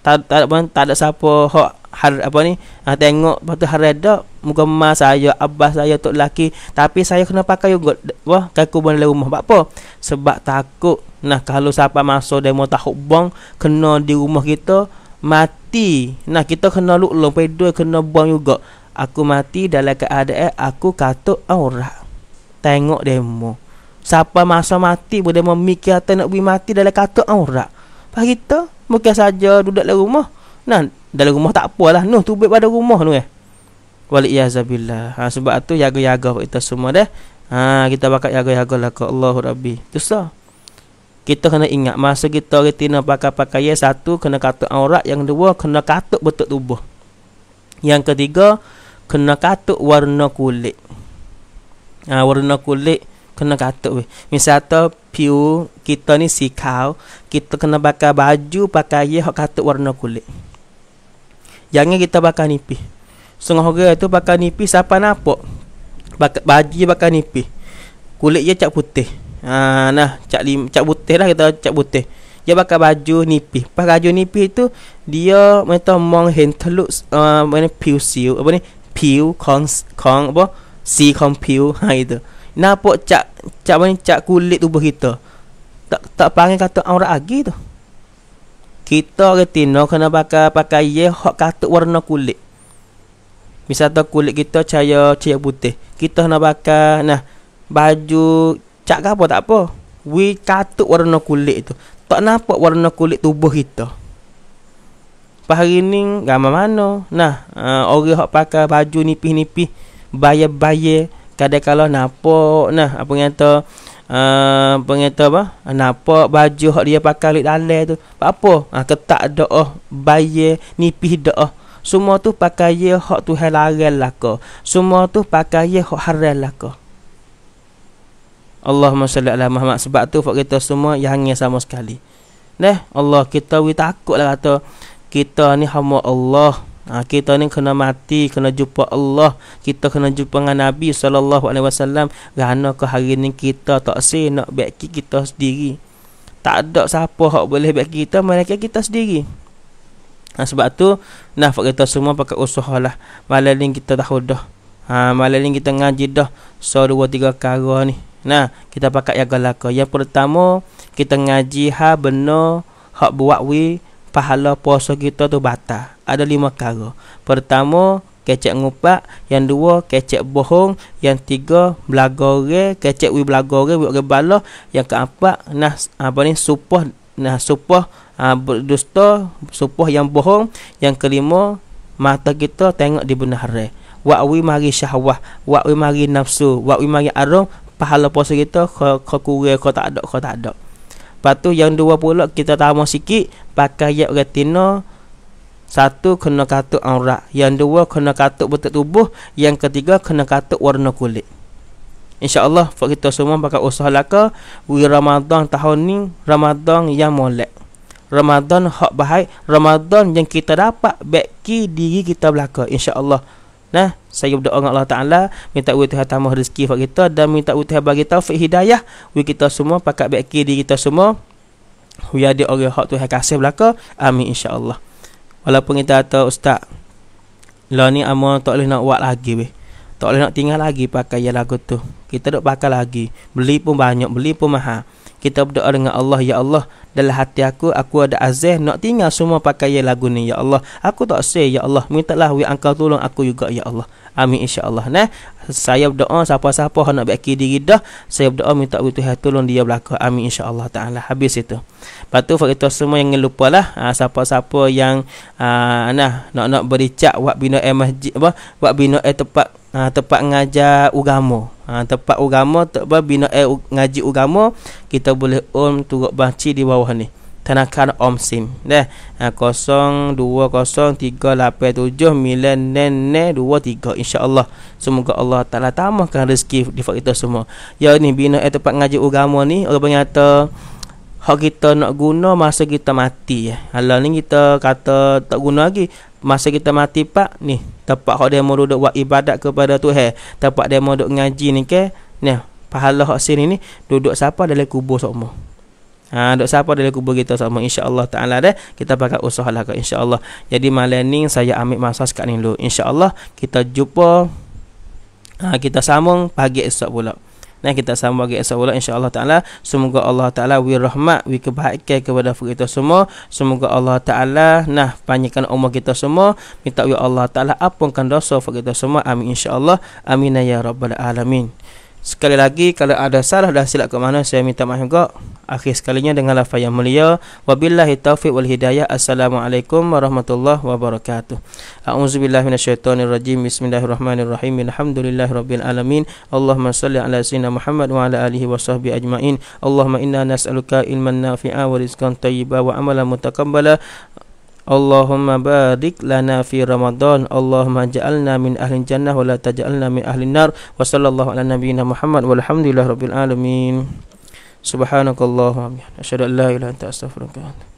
tak tak ada pun tak ada siapa hak har apa ni ha, tengok lepas tu muka mak saya abah saya tok laki tapi saya kena pakai juga wah kaku benda dalam rumah apa sebab takut nah kalau siapa masuk demo tahu bong kena di rumah kita mati nah kita kena luk lu dua kena bong juga aku mati dalam keadaan aku katuk aura tengok demo siapa masa mati boleh memikir nak pergi mati dalam katuk aura Pak kita Mungkin saja duduk dalam rumah. Nah, dalam rumah tak apalah. Noh, tubik pada rumah tu eh. Waliyazabilah. Ha, sebab tu jaga-jaga kita semua deh. Ha, kita pakai jaga-jaga lah ke Allah Rabbi. Tu sah. Kita kena ingat masa kita retina pakai pakaian satu kena katuk aurat, yang kedua kena katuk betul tubuh. Yang ketiga kena katuk warna kulit. Ha, warna kulit kena katuk weh. Misal tu piu kita ni kau kita kena pakai baju pakai hak katuk warna kulit. Jangan kita pakai nipis. Setengah orang tu pakai nipis siapa nampak. Pakai baju pakai nipis. Kulit dia cak putih. Ha, nah, cak lim, cak putih lah kita cak putih. Dia pakai baju nipis. Pakai baju nipis tu dia mentah mong hentelus uh, mana piu siu apa ni? Piu kong kong apa? Si kong piu ha itu. Nampak cak cak mana cak kulit tubuh kita. Tak tak panggil kata aurat agi tu. Kita retina kena pakai pakai ye hak katuk warna kulit. Misal tu kulit kita cahaya cahaya putih. Kita nak pakai nah baju cak apa tak apa. We katuk warna kulit tu. Tak nampak warna kulit tubuh kita. Pas hari ni gambar mana? Nah, uh, orang hak pakai baju nipih-nipih, bayar-bayar kadang kalau nampak nah apa kata uh, apa kata apa nampak baju hak dia pakai lik dalam tu apa ha, ketak doa oh, bayi nipih doa oh. semua tu pakai ye hak tu halal lah ko. Semua tu pakai ye hak haram lah ko. Allahumma salli ala Muhammad sebab tu fak kita semua yang sama sekali. Neh, Allah kita wi takutlah kata kita ni hamba Allah. Ha, kita ni kena mati, kena jumpa Allah, kita kena jumpa dengan Nabi sallallahu alaihi wasallam. Gana ke hari ni kita tak sih nak baik kita sendiri. Tak ada siapa hak boleh baik kita mereka kita sendiri. Ha, sebab tu nah kita semua pakai usaha lah. Malam ni kita tahu dah. Ha, malam ni kita ngaji dah. So dua tiga kara ni. Nah, kita pakai yang galaka. Yang pertama, kita ngaji ha benar hak buat we pahala puasa kita tu batal. Ada lima kara. Pertama, kecek ngupak. Yang dua, kecek bohong. Yang tiga, belagore. Kecek wi belagore, wi rebala. Yang keempat, nah, apa ni, supah. Nah, supah uh, berdusta. Supah yang bohong. Yang kelima, mata kita tengok di benahre. Wa'wi mari syahwah. Wa'wi mari nafsu. Wa'wi mari arung. Pahala puasa kita, kau kurir, kau tak ada, kau tak ada. Lepas tu yang dua pula kita tambah sikit pakai ayat retina satu kena katuk aurat, yang dua kena katuk betul tubuh, yang ketiga kena katuk warna kulit. Insya-Allah kita semua pakai usaha laka wi Ramadan tahun ni Ramadan yang molek. Ramadan hak baik, Ramadan yang kita dapat baik diri kita belaka insya-Allah. Nah, saya berdoa kepada Allah Taala minta Allah Taala tambah rezeki buat kita dan minta Allah Taala bagi taufik hidayah we kita semua pakat baik diri kita semua we ada orang hak Tuhan kasih belaka amin insyaallah walaupun kita kata ustaz lah ni amo tak boleh nak buat lagi weh tak boleh nak tinggal lagi pakai yang lagu tu kita dok pakai lagi beli pun banyak beli pun mahal kita berdoa dengan Allah ya Allah dalam hati aku aku ada azih nak tinggal semua pakai lagu ni ya Allah aku tak say ya Allah minta lah wi angkau tolong aku juga ya Allah amin insya Allah. nah saya berdoa siapa-siapa nak baiki diri dah saya berdoa minta wi Tuhan tolong dia berlaku amin insya Allah. taala habis itu lepas tu fakta semua yang lupalah lah. Ah, siapa-siapa yang ah, nak nak beri cak buat bina eh, masjid apa bina eh, tempat ha, tempat mengajar ugamo, ha, ah, tempat ugamo, tempat bina eh, ngaji ugamo kita boleh om turut baci di bawah ni tanakan om sim dah, ha, 02038799923 insyaallah semoga Allah taala tambahkan rezeki di kita semua ya ni bina eh, tempat ngaji ugamo ni orang nyata hak kita nak guna masa kita mati ya. Eh. Hala ni kita kata tak guna lagi masa kita mati pak ni tempat hak dia mau buat ibadat kepada he. Eh. tempat dia mau ngaji ni ke. Nah, pahala hak sini ni duduk siapa dalam kubur sokmo. Ha, duduk siapa dalam kubur kita sama insya-Allah taala deh. Kita pakai usaha lah insya-Allah. Jadi malam ni saya ambil masa sekat ni dulu. Insya-Allah kita jumpa ha, kita sambung pagi esok pula. Nah kita sama bagi esok pula insya taala. Semoga Allah taala wi rahmat wi kebaikan kepada kita semua. Semoga Allah taala nah panjangkan umur kita semua. Minta wi ya Allah taala apungkan dosa kita semua. Amin Insyaallah. Amin ya rabbal alamin. Sekali lagi kalau ada salah dan silap ke mana saya minta maaf juga. Akhir sekalinya dengan lafaz yang mulia wabillahi taufik wal hidayah. Assalamualaikum warahmatullahi wabarakatuh. A'udzubillahi rajim. Bismillahirrahmanirrahim. Alhamdulillahirabbil alamin. Allahumma salli ala sayyidina Muhammad wa ala alihi wa sahbihi ajmain. Allahumma inna nas'aluka ilman nafi'a wa rizqan tayyiba wa amalan mutakabbala. Allahumma barik lana fi Ramadan Allahumma ja'alna min ahli jannah wa la taj'alna min ahli nar wa sallallahu ala nabiyyina Muhammad walhamdulillahi rabbil alamin subhanakallahumma wa bihamdika asyhadu an la ilaha illa anta astaghfiruka wa atubu